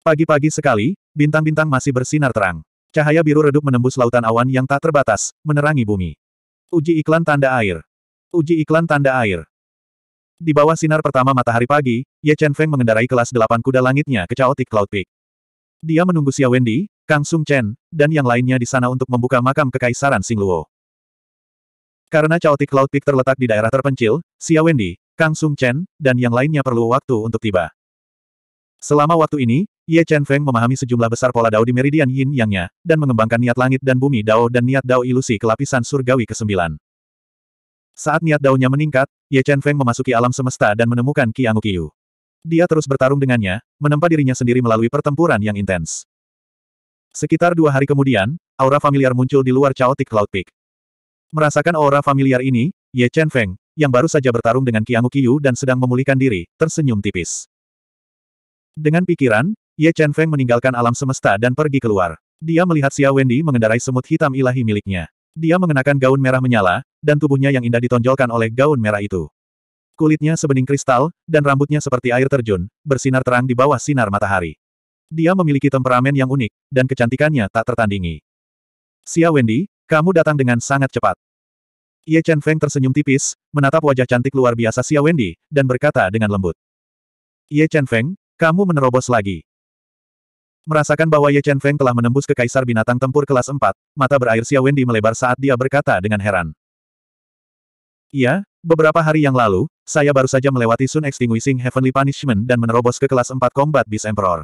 Pagi-pagi sekali, bintang-bintang masih bersinar terang. Cahaya biru redup menembus lautan awan yang tak terbatas, menerangi bumi. Uji iklan tanda air. Uji iklan tanda air. Di bawah sinar pertama matahari pagi, Ye Chen Feng mengendarai kelas delapan kuda langitnya ke Chaotic Cloud Peak. Dia menunggu Xia Wendy, Kang Sung Chen, dan yang lainnya di sana untuk membuka makam kekaisaran Sing Luo. Karena Chaotic Cloud Peak terletak di daerah terpencil, Xia Wendy, Kang Sung Chen, dan yang lainnya perlu waktu untuk tiba. Selama waktu ini, Ye Chen Feng memahami sejumlah besar pola Dao di meridian yin Yangnya dan mengembangkan niat langit dan bumi Dao dan niat Dao ilusi ke lapisan surgawi ke-9. Saat niat dao meningkat, Ye Chen Feng memasuki alam semesta dan menemukan Qi Qiyu. Dia terus bertarung dengannya, menempa dirinya sendiri melalui pertempuran yang intens. Sekitar dua hari kemudian, aura familiar muncul di luar Chaotic Cloud Peak. Merasakan aura familiar ini, Ye Chen Feng, yang baru saja bertarung dengan Qiangu Qiyu dan sedang memulihkan diri, tersenyum tipis. Dengan pikiran, Ye Chen Feng meninggalkan alam semesta dan pergi keluar. Dia melihat Xia Wendy mengendarai semut hitam ilahi miliknya. Dia mengenakan gaun merah menyala, dan tubuhnya yang indah ditonjolkan oleh gaun merah itu. Kulitnya sebening kristal, dan rambutnya seperti air terjun, bersinar terang di bawah sinar matahari. Dia memiliki temperamen yang unik, dan kecantikannya tak tertandingi. Xia Wendy, kamu datang dengan sangat cepat. Ye Chen Feng tersenyum tipis, menatap wajah cantik luar biasa Xia Wendy, dan berkata dengan lembut. Ye Chen Feng, kamu menerobos lagi. Merasakan bahwa Ye Chen Feng telah menembus ke Kaisar Binatang Tempur kelas 4, mata berair Xia Wendy melebar saat dia berkata dengan heran. Iya, beberapa hari yang lalu, saya baru saja melewati Sun Extinguishing Heavenly Punishment dan menerobos ke kelas 4 Combat Beast Emperor.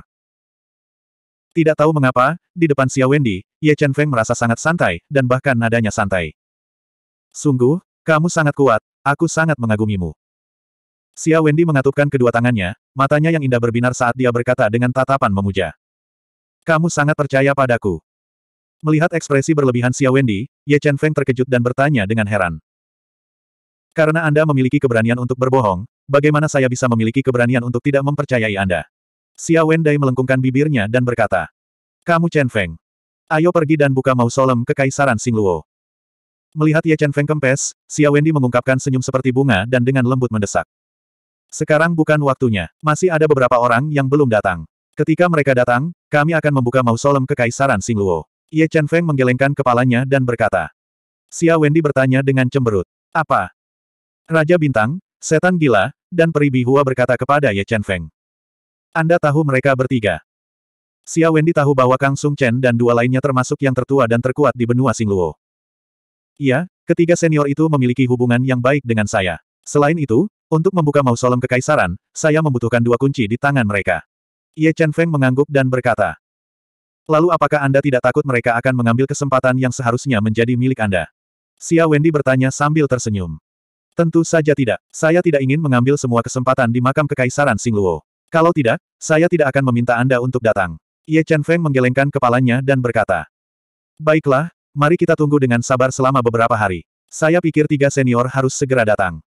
Tidak tahu mengapa, di depan Xia Wendy, Ye Chen Feng merasa sangat santai, dan bahkan nadanya santai. Sungguh, kamu sangat kuat, aku sangat mengagumimu. Xia Wendy mengatupkan kedua tangannya, matanya yang indah berbinar saat dia berkata dengan tatapan memuja. Kamu sangat percaya padaku. Melihat ekspresi berlebihan Xia Wendy, Ye Chen Feng terkejut dan bertanya dengan heran. Karena Anda memiliki keberanian untuk berbohong, bagaimana saya bisa memiliki keberanian untuk tidak mempercayai Anda? Xia Wendai melengkungkan bibirnya dan berkata, Kamu Chen Feng. Ayo pergi dan buka mausolem kekaisaran Singluo. Melihat Ye Chen Feng kempes, Xia Wendy mengungkapkan senyum seperti bunga dan dengan lembut mendesak. Sekarang bukan waktunya, masih ada beberapa orang yang belum datang. Ketika mereka datang, kami akan membuka mausolem kekaisaran Singluo. Ye Chen Feng menggelengkan kepalanya dan berkata. Xia Wendy bertanya dengan cemberut. Apa, Raja Bintang, Setan Gila, dan Peri Bihua berkata kepada Ye Chen Feng. Anda tahu mereka bertiga. Xia Wendy tahu bahwa Kang Sung Chen dan dua lainnya termasuk yang tertua dan terkuat di benua Singluo. Iya, ketiga senior itu memiliki hubungan yang baik dengan saya. Selain itu, untuk membuka mausolem kekaisaran, saya membutuhkan dua kunci di tangan mereka. Ye Chen Feng mengangguk dan berkata. Lalu apakah Anda tidak takut mereka akan mengambil kesempatan yang seharusnya menjadi milik Anda? Xia Wendy bertanya sambil tersenyum. Tentu saja tidak. Saya tidak ingin mengambil semua kesempatan di makam kekaisaran Singluo. Kalau tidak, saya tidak akan meminta Anda untuk datang. Ye Chen Feng menggelengkan kepalanya dan berkata. Baiklah, mari kita tunggu dengan sabar selama beberapa hari. Saya pikir tiga senior harus segera datang.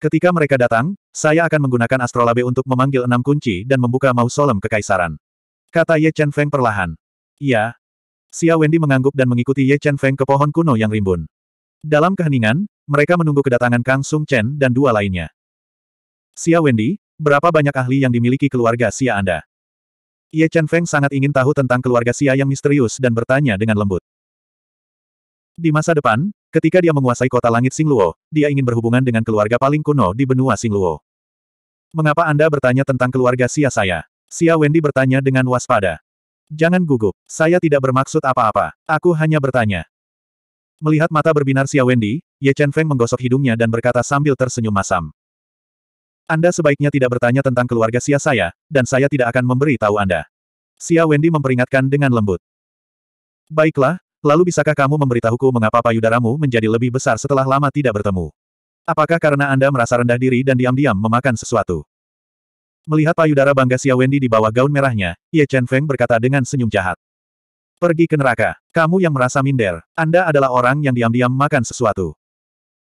Ketika mereka datang, saya akan menggunakan astrolabe untuk memanggil enam kunci dan membuka mausolem kekaisaran. Kata Ye Chen Feng perlahan. Iya. Xia Wendy mengangguk dan mengikuti Ye Chen Feng ke pohon kuno yang rimbun. Dalam keheningan, mereka menunggu kedatangan Kang Sung Chen dan dua lainnya. Xia Wendy, berapa banyak ahli yang dimiliki keluarga Xia Anda? Ye Chen Feng sangat ingin tahu tentang keluarga Xia yang misterius dan bertanya dengan lembut. Di masa depan, ketika dia menguasai kota langit Singluo, dia ingin berhubungan dengan keluarga paling kuno di benua Singluo. Mengapa Anda bertanya tentang keluarga Xia saya? Xia Wendy bertanya dengan waspada. Jangan gugup, saya tidak bermaksud apa-apa. Aku hanya bertanya. Melihat mata berbinar Xia Wendy, Ye Chen Feng menggosok hidungnya dan berkata sambil tersenyum masam. Anda sebaiknya tidak bertanya tentang keluarga Xia saya, dan saya tidak akan memberi tahu Anda. Xia Wendy memperingatkan dengan lembut. Baiklah, lalu bisakah kamu memberitahuku mengapa payudaramu menjadi lebih besar setelah lama tidak bertemu? Apakah karena Anda merasa rendah diri dan diam-diam memakan sesuatu? Melihat payudara bangga Xia Wendy di bawah gaun merahnya, Ye Chen Feng berkata dengan senyum jahat. Pergi ke neraka. Kamu yang merasa minder, Anda adalah orang yang diam-diam makan sesuatu.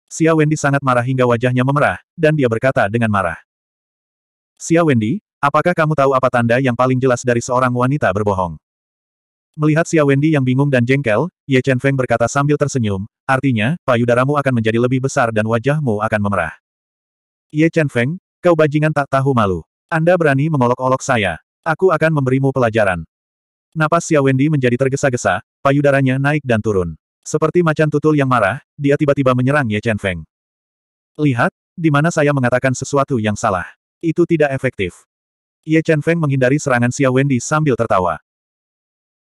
Xia Wendy sangat marah hingga wajahnya memerah, dan dia berkata dengan marah. Xia Wendy, apakah kamu tahu apa tanda yang paling jelas dari seorang wanita berbohong? Melihat Xia Wendy yang bingung dan jengkel, Ye Chen Feng berkata sambil tersenyum, artinya, payudaramu akan menjadi lebih besar dan wajahmu akan memerah. Ye Chen Feng, kau bajingan tak tahu malu. Anda berani mengolok-olok saya. Aku akan memberimu pelajaran. Napas Xia Wendy menjadi tergesa-gesa, payudaranya naik dan turun. Seperti macan tutul yang marah, dia tiba-tiba menyerang Ye Chen Feng. Lihat, di mana saya mengatakan sesuatu yang salah. Itu tidak efektif. Ye Chen Feng menghindari serangan Xia Wendy sambil tertawa.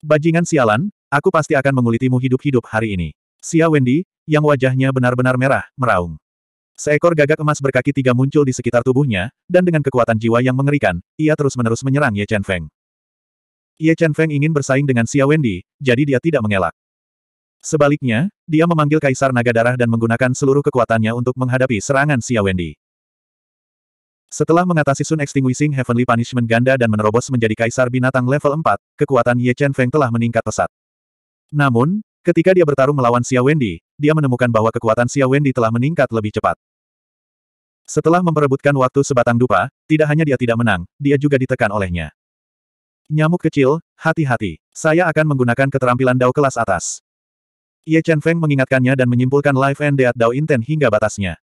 Bajingan sialan, aku pasti akan mengulitimu hidup-hidup hari ini. Xia Wendy, yang wajahnya benar-benar merah, meraung. Seekor gagak emas berkaki tiga muncul di sekitar tubuhnya, dan dengan kekuatan jiwa yang mengerikan, ia terus-menerus menyerang Ye Chen Feng. Ye Chen Feng ingin bersaing dengan Xia Wendy, jadi dia tidak mengelak. Sebaliknya, dia memanggil Kaisar Naga Darah dan menggunakan seluruh kekuatannya untuk menghadapi serangan Xia Wendy. Setelah mengatasi Sun Extinguishing Heavenly Punishment Ganda dan menerobos menjadi Kaisar Binatang level 4, kekuatan Ye Chen Feng telah meningkat pesat. Namun, ketika dia bertarung melawan Xia Wendy, dia menemukan bahwa kekuatan Xia Wendy telah meningkat lebih cepat. Setelah memperebutkan waktu sebatang dupa, tidak hanya dia tidak menang, dia juga ditekan olehnya. Nyamuk kecil, hati-hati. Saya akan menggunakan keterampilan Dao kelas atas. Ye Chen Feng mengingatkannya dan menyimpulkan Life and Death Dao Inten hingga batasnya.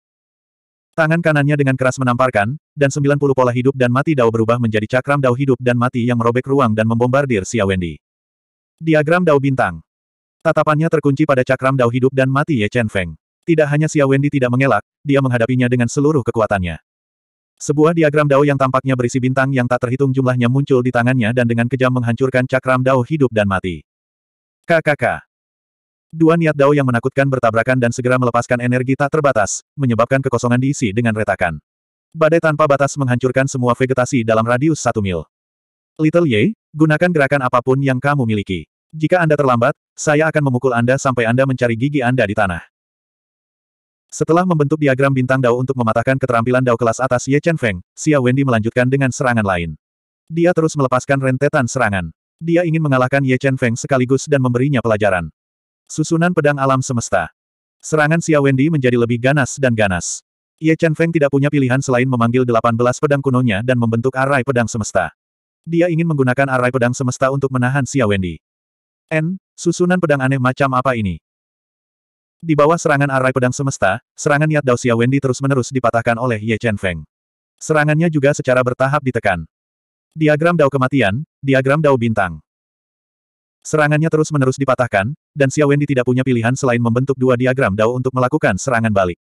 Tangan kanannya dengan keras menamparkan, dan 90 pola hidup dan mati Dao berubah menjadi cakram Dao hidup dan mati yang merobek ruang dan membombardir Xia Wendy. Diagram Dao Bintang Tatapannya terkunci pada cakram Dao hidup dan mati Ye Chen Feng. Tidak hanya Xia Wendy tidak mengelak, dia menghadapinya dengan seluruh kekuatannya. Sebuah diagram Dao yang tampaknya berisi bintang yang tak terhitung jumlahnya muncul di tangannya dan dengan kejam menghancurkan cakram Dao hidup dan mati. KKK. Dua niat Dao yang menakutkan bertabrakan dan segera melepaskan energi tak terbatas, menyebabkan kekosongan diisi dengan retakan. Badai tanpa batas menghancurkan semua vegetasi dalam radius satu mil. Little Ye, gunakan gerakan apapun yang kamu miliki. Jika Anda terlambat, saya akan memukul Anda sampai Anda mencari gigi Anda di tanah. Setelah membentuk diagram bintang Dao untuk mematahkan keterampilan Dao kelas atas Ye Chen Feng, Xia Wendy melanjutkan dengan serangan lain. Dia terus melepaskan rentetan serangan. Dia ingin mengalahkan Ye Chen Feng sekaligus dan memberinya pelajaran. Susunan pedang alam semesta. Serangan Xia Wendy menjadi lebih ganas dan ganas. Ye Chen Feng tidak punya pilihan selain memanggil 18 pedang kunonya dan membentuk arai pedang semesta. Dia ingin menggunakan arai pedang semesta untuk menahan Xia Wendy. N, susunan pedang aneh macam apa ini? Di bawah serangan arai pedang semesta, serangan niat Dao Xia Wendy terus-menerus dipatahkan oleh Ye Chen Feng. Serangannya juga secara bertahap ditekan. Diagram Dao kematian, diagram Dao bintang. Serangannya terus-menerus dipatahkan, dan Xia Wendy tidak punya pilihan selain membentuk dua diagram Dao untuk melakukan serangan balik.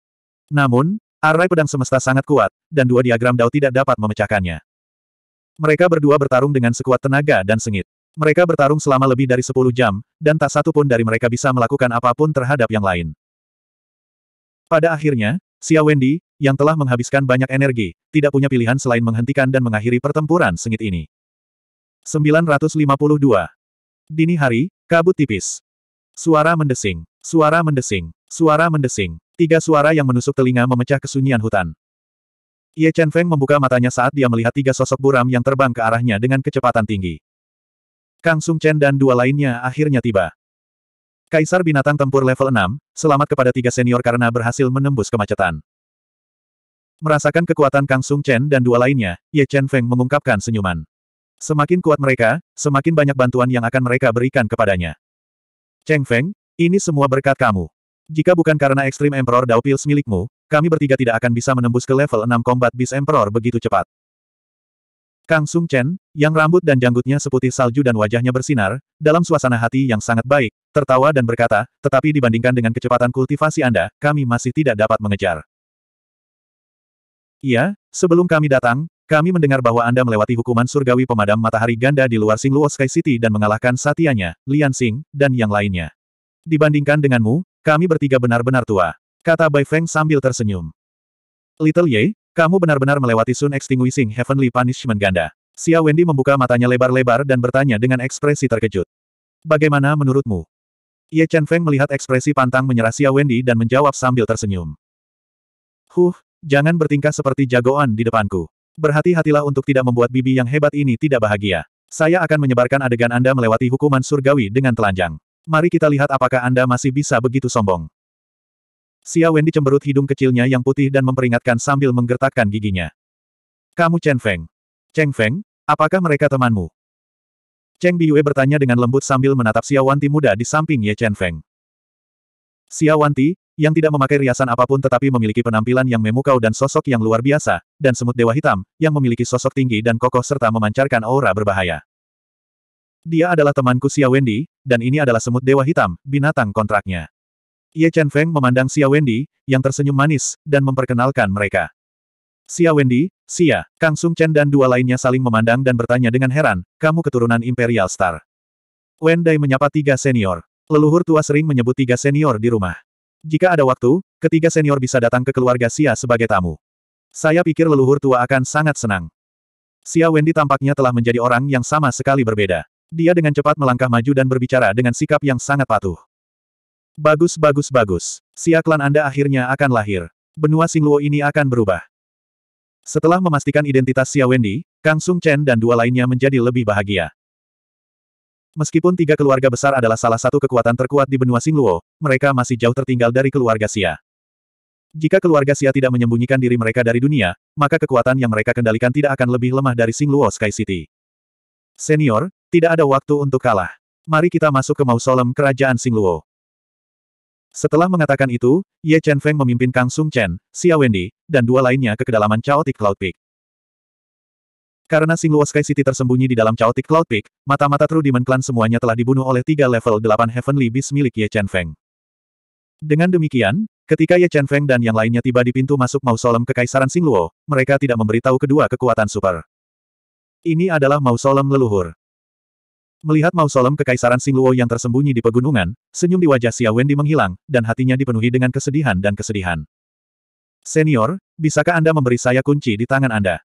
Namun, arai pedang semesta sangat kuat, dan dua diagram Dao tidak dapat memecahkannya. Mereka berdua bertarung dengan sekuat tenaga dan sengit. Mereka bertarung selama lebih dari 10 jam, dan tak satu pun dari mereka bisa melakukan apapun terhadap yang lain. Pada akhirnya, Xia Wendy, yang telah menghabiskan banyak energi, tidak punya pilihan selain menghentikan dan mengakhiri pertempuran sengit ini. 952. Dini hari, kabut tipis. Suara mendesing, suara mendesing, suara mendesing. Tiga suara yang menusuk telinga memecah kesunyian hutan. Ye Chen Feng membuka matanya saat dia melihat tiga sosok buram yang terbang ke arahnya dengan kecepatan tinggi. Kang Sung Chen dan dua lainnya akhirnya tiba. Kaisar binatang tempur level 6, selamat kepada tiga senior karena berhasil menembus kemacetan. Merasakan kekuatan Kang Sung Chen dan dua lainnya, Ye Chen Feng mengungkapkan senyuman. Semakin kuat mereka, semakin banyak bantuan yang akan mereka berikan kepadanya. Cheng Feng, ini semua berkat kamu. Jika bukan karena Ekstrim Emperor Dao Pils milikmu, kami bertiga tidak akan bisa menembus ke level 6 Combat Beast Emperor begitu cepat. Kang Sung Chen, yang rambut dan janggutnya seputih salju dan wajahnya bersinar, dalam suasana hati yang sangat baik, tertawa dan berkata, tetapi dibandingkan dengan kecepatan kultivasi Anda, kami masih tidak dapat mengejar. Iya, sebelum kami datang, kami mendengar bahwa Anda melewati hukuman surgawi pemadam matahari ganda di luar Singluo Sky City dan mengalahkan Satianya, Lian Xing, dan yang lainnya. Dibandingkan denganmu, kami bertiga benar-benar tua. Kata Bai Feng sambil tersenyum. Little Ye, kamu benar-benar melewati Sun Extinguishing Heavenly Punishment Ganda. Xia Wendy membuka matanya lebar-lebar dan bertanya dengan ekspresi terkejut. Bagaimana menurutmu? Ye Chen Feng melihat ekspresi pantang menyerah Xia Wendy dan menjawab sambil tersenyum. Huh, jangan bertingkah seperti jagoan di depanku. Berhati-hatilah untuk tidak membuat bibi yang hebat ini tidak bahagia. Saya akan menyebarkan adegan Anda melewati hukuman surgawi dengan telanjang. Mari kita lihat apakah Anda masih bisa begitu sombong. Xia Wen dicemberut hidung kecilnya yang putih dan memperingatkan sambil menggertakkan giginya. Kamu Chen Feng. Cheng Feng, apakah mereka temanmu? Cheng Biyue bertanya dengan lembut sambil menatap Xia Wanti muda di samping Ye Chen Feng. Xia Wanti, yang tidak memakai riasan apapun tetapi memiliki penampilan yang memukau dan sosok yang luar biasa, dan semut dewa hitam, yang memiliki sosok tinggi dan kokoh serta memancarkan aura berbahaya. Dia adalah temanku Xia Wendy, dan ini adalah semut dewa hitam, binatang kontraknya. Ye Chen Feng memandang Xia Wendy, yang tersenyum manis, dan memperkenalkan mereka. Xia Wendy, Xia, Kang Sung Chen dan dua lainnya saling memandang dan bertanya dengan heran, kamu keturunan Imperial Star. Wendai menyapa tiga senior. Leluhur tua sering menyebut tiga senior di rumah. Jika ada waktu, ketiga senior bisa datang ke keluarga Xia sebagai tamu. Saya pikir leluhur tua akan sangat senang. Xia Wendy tampaknya telah menjadi orang yang sama sekali berbeda. Dia dengan cepat melangkah maju dan berbicara dengan sikap yang sangat patuh. Bagus bagus bagus. Siaklan Anda akhirnya akan lahir. Benua Singluo ini akan berubah. Setelah memastikan identitas Xia Wendy, Kang Sung Chen dan dua lainnya menjadi lebih bahagia. Meskipun tiga keluarga besar adalah salah satu kekuatan terkuat di benua Singluo, mereka masih jauh tertinggal dari keluarga Xia. Jika keluarga Xia tidak menyembunyikan diri mereka dari dunia, maka kekuatan yang mereka kendalikan tidak akan lebih lemah dari Singluo Sky City. Senior, tidak ada waktu untuk kalah. Mari kita masuk ke mausoleum kerajaan Singluo. Setelah mengatakan itu, Ye Chen Feng memimpin Kang Sung Chen, Xia Wendy, dan dua lainnya ke kedalaman Chaotic Cloud Peak. Karena Sing Luo Sky City tersembunyi di dalam Chaotic Cloud Peak, mata-mata True Demon Clan semuanya telah dibunuh oleh tiga level 8 Heavenly Beast milik Ye Chen Feng. Dengan demikian, ketika Ye Chen Feng dan yang lainnya tiba di pintu masuk mausolem Kekaisaran Sing Luo, mereka tidak memberitahu kedua kekuatan super. Ini adalah mausolem leluhur. Melihat mausolem kekaisaran Singluo yang tersembunyi di pegunungan, senyum di wajah Xia Wendy menghilang, dan hatinya dipenuhi dengan kesedihan dan kesedihan. Senior, bisakah Anda memberi saya kunci di tangan Anda?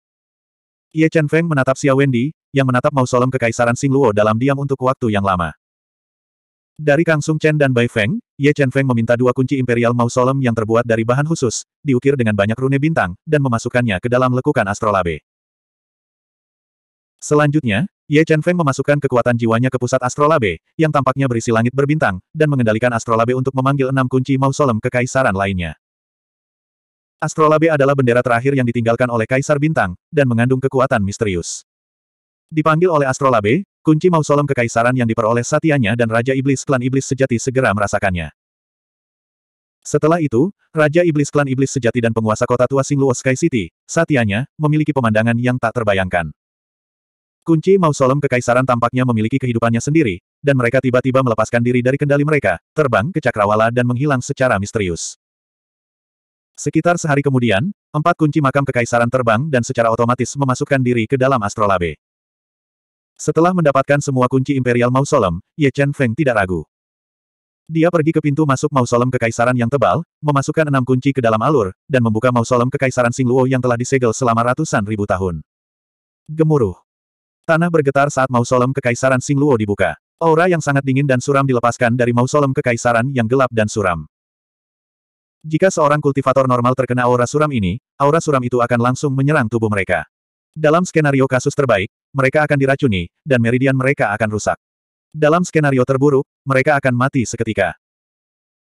Ye Chen Feng menatap Xia Wendy, yang menatap mausolem kekaisaran Singluo dalam diam untuk waktu yang lama. Dari Kang Sung Chen dan Bai Feng, Ye Chen Feng meminta dua kunci imperial mausolem yang terbuat dari bahan khusus, diukir dengan banyak rune bintang, dan memasukkannya ke dalam lekukan astrolabe. Selanjutnya, Ye Chen Feng memasukkan kekuatan jiwanya ke pusat astrolabe, yang tampaknya berisi langit berbintang, dan mengendalikan astrolabe untuk memanggil enam kunci mausolem kekaisaran lainnya. Astrolabe adalah bendera terakhir yang ditinggalkan oleh Kaisar Bintang, dan mengandung kekuatan misterius. Dipanggil oleh astrolabe, kunci mausolem kekaisaran yang diperoleh satianya dan Raja Iblis klan Iblis sejati segera merasakannya. Setelah itu, Raja Iblis Klan Iblis Sejati dan penguasa kota tua Singluo Sky City, Satianya, memiliki pemandangan yang tak terbayangkan. Kunci mausolem kekaisaran tampaknya memiliki kehidupannya sendiri, dan mereka tiba-tiba melepaskan diri dari kendali mereka, terbang ke cakrawala dan menghilang secara misterius. Sekitar sehari kemudian, empat kunci makam kekaisaran terbang dan secara otomatis memasukkan diri ke dalam astrolabe. Setelah mendapatkan semua kunci Imperial mausolem, Ye Chen Feng tidak ragu. Dia pergi ke pintu masuk mausolem kekaisaran yang tebal, memasukkan enam kunci ke dalam alur, dan membuka mausolem kekaisaran Singluo yang telah disegel selama ratusan ribu tahun. Gemuruh. Tanah bergetar saat mausolem kekaisaran Singluo dibuka. Aura yang sangat dingin dan suram dilepaskan dari mausolem kekaisaran yang gelap dan suram. Jika seorang kultivator normal terkena aura suram ini, aura suram itu akan langsung menyerang tubuh mereka. Dalam skenario kasus terbaik, mereka akan diracuni, dan meridian mereka akan rusak. Dalam skenario terburuk, mereka akan mati seketika.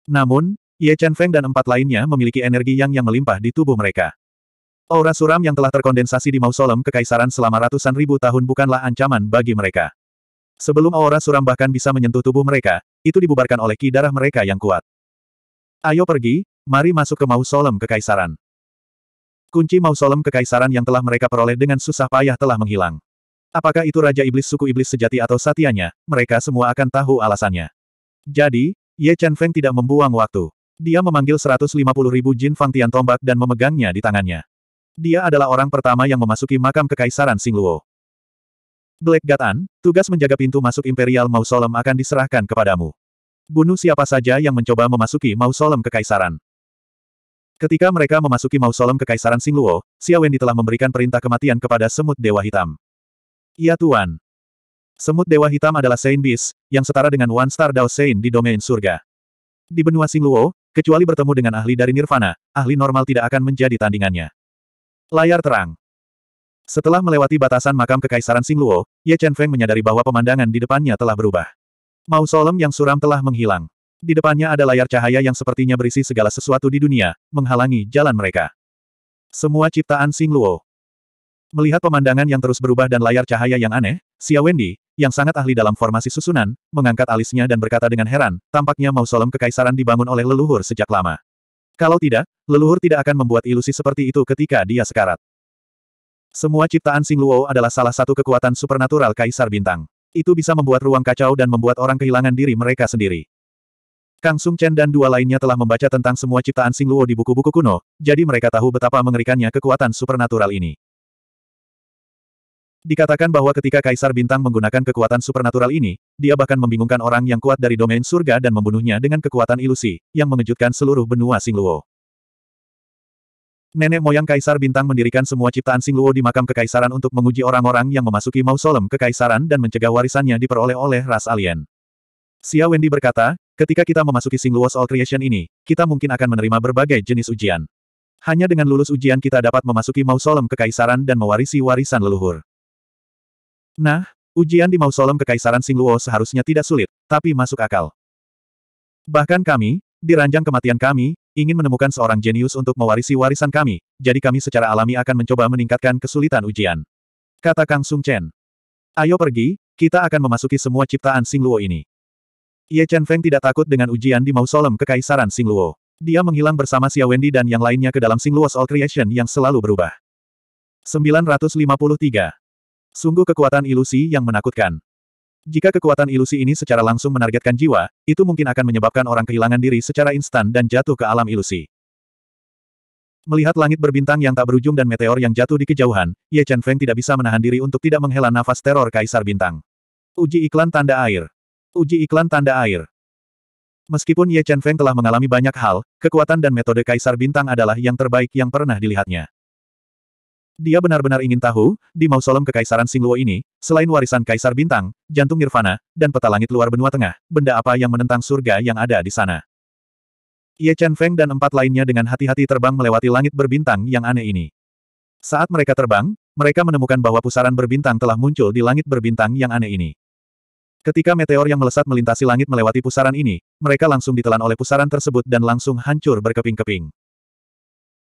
Namun, Ye Chen Feng dan empat lainnya memiliki energi yang yang melimpah di tubuh mereka. Aura suram yang telah terkondensasi di mausolem kekaisaran selama ratusan ribu tahun bukanlah ancaman bagi mereka. Sebelum aura suram bahkan bisa menyentuh tubuh mereka, itu dibubarkan oleh ki darah mereka yang kuat. Ayo pergi, mari masuk ke mausolem kekaisaran. Kunci mausolem kekaisaran yang telah mereka peroleh dengan susah payah telah menghilang. Apakah itu Raja Iblis suku Iblis sejati atau satianya, mereka semua akan tahu alasannya. Jadi, Ye Chen Feng tidak membuang waktu. Dia memanggil 150 ribu Jin Fangtian tombak dan memegangnya di tangannya. Dia adalah orang pertama yang memasuki makam kekaisaran Singluo. Black Gatan, tugas menjaga pintu masuk Imperial Mausoleum akan diserahkan kepadamu. Bunuh siapa saja yang mencoba memasuki Mausoleum Kekaisaran. Ketika mereka memasuki Mausoleum Kekaisaran Singluo, Xiaowen telah memberikan perintah kematian kepada Semut Dewa Hitam. Ya Tuan. Semut Dewa Hitam adalah Saint Beast, yang setara dengan One Star Dao Saint di domain surga. Di benua Singluo, kecuali bertemu dengan ahli dari Nirvana, ahli normal tidak akan menjadi tandingannya. Layar terang. Setelah melewati batasan makam kekaisaran Singluo, Ye Chen Feng menyadari bahwa pemandangan di depannya telah berubah. Mausolem yang suram telah menghilang. Di depannya ada layar cahaya yang sepertinya berisi segala sesuatu di dunia, menghalangi jalan mereka. Semua ciptaan Singluo. Melihat pemandangan yang terus berubah dan layar cahaya yang aneh, Xia Wendy, yang sangat ahli dalam formasi susunan, mengangkat alisnya dan berkata dengan heran, tampaknya mausolem kekaisaran dibangun oleh leluhur sejak lama. Kalau tidak, leluhur tidak akan membuat ilusi seperti itu ketika dia sekarat. Semua ciptaan Sing Luo adalah salah satu kekuatan supernatural Kaisar Bintang. Itu bisa membuat ruang kacau dan membuat orang kehilangan diri mereka sendiri. Kang Sung Chen dan dua lainnya telah membaca tentang semua ciptaan Sing Luo di buku-buku kuno, jadi mereka tahu betapa mengerikannya kekuatan supernatural ini. Dikatakan bahwa ketika Kaisar Bintang menggunakan kekuatan supernatural ini, dia bahkan membingungkan orang yang kuat dari domain surga dan membunuhnya dengan kekuatan ilusi, yang mengejutkan seluruh benua Singluo. Nenek moyang Kaisar Bintang mendirikan semua ciptaan Singluo di makam kekaisaran untuk menguji orang-orang yang memasuki mausolem kekaisaran dan mencegah warisannya diperoleh oleh ras alien. Xia Wendy berkata, ketika kita memasuki Singluo's All Creation ini, kita mungkin akan menerima berbagai jenis ujian. Hanya dengan lulus ujian kita dapat memasuki mausolem kekaisaran dan mewarisi warisan leluhur. Nah, ujian di mausoleum kekaisaran Singluo seharusnya tidak sulit, tapi masuk akal. Bahkan kami, di ranjang kematian kami, ingin menemukan seorang jenius untuk mewarisi warisan kami, jadi kami secara alami akan mencoba meningkatkan kesulitan ujian. Kata Kang Sung Chen. Ayo pergi, kita akan memasuki semua ciptaan Singluo ini. Ye Chen Feng tidak takut dengan ujian di mausoleum kekaisaran Singluo. Dia menghilang bersama Xia Wendy dan yang lainnya ke dalam Singluo's All Creation yang selalu berubah. 953 Sungguh kekuatan ilusi yang menakutkan. Jika kekuatan ilusi ini secara langsung menargetkan jiwa, itu mungkin akan menyebabkan orang kehilangan diri secara instan dan jatuh ke alam ilusi. Melihat langit berbintang yang tak berujung dan meteor yang jatuh di kejauhan, Ye Chen Feng tidak bisa menahan diri untuk tidak menghela nafas teror Kaisar Bintang. Uji iklan tanda air. Uji iklan tanda air. Meskipun Ye Chen Feng telah mengalami banyak hal, kekuatan dan metode Kaisar Bintang adalah yang terbaik yang pernah dilihatnya. Dia benar-benar ingin tahu, di mausoleum kekaisaran Singluo ini, selain warisan kaisar bintang, jantung nirvana, dan peta langit luar benua tengah, benda apa yang menentang surga yang ada di sana. Ye Chen Feng dan empat lainnya dengan hati-hati terbang melewati langit berbintang yang aneh ini. Saat mereka terbang, mereka menemukan bahwa pusaran berbintang telah muncul di langit berbintang yang aneh ini. Ketika meteor yang melesat melintasi langit melewati pusaran ini, mereka langsung ditelan oleh pusaran tersebut dan langsung hancur berkeping-keping.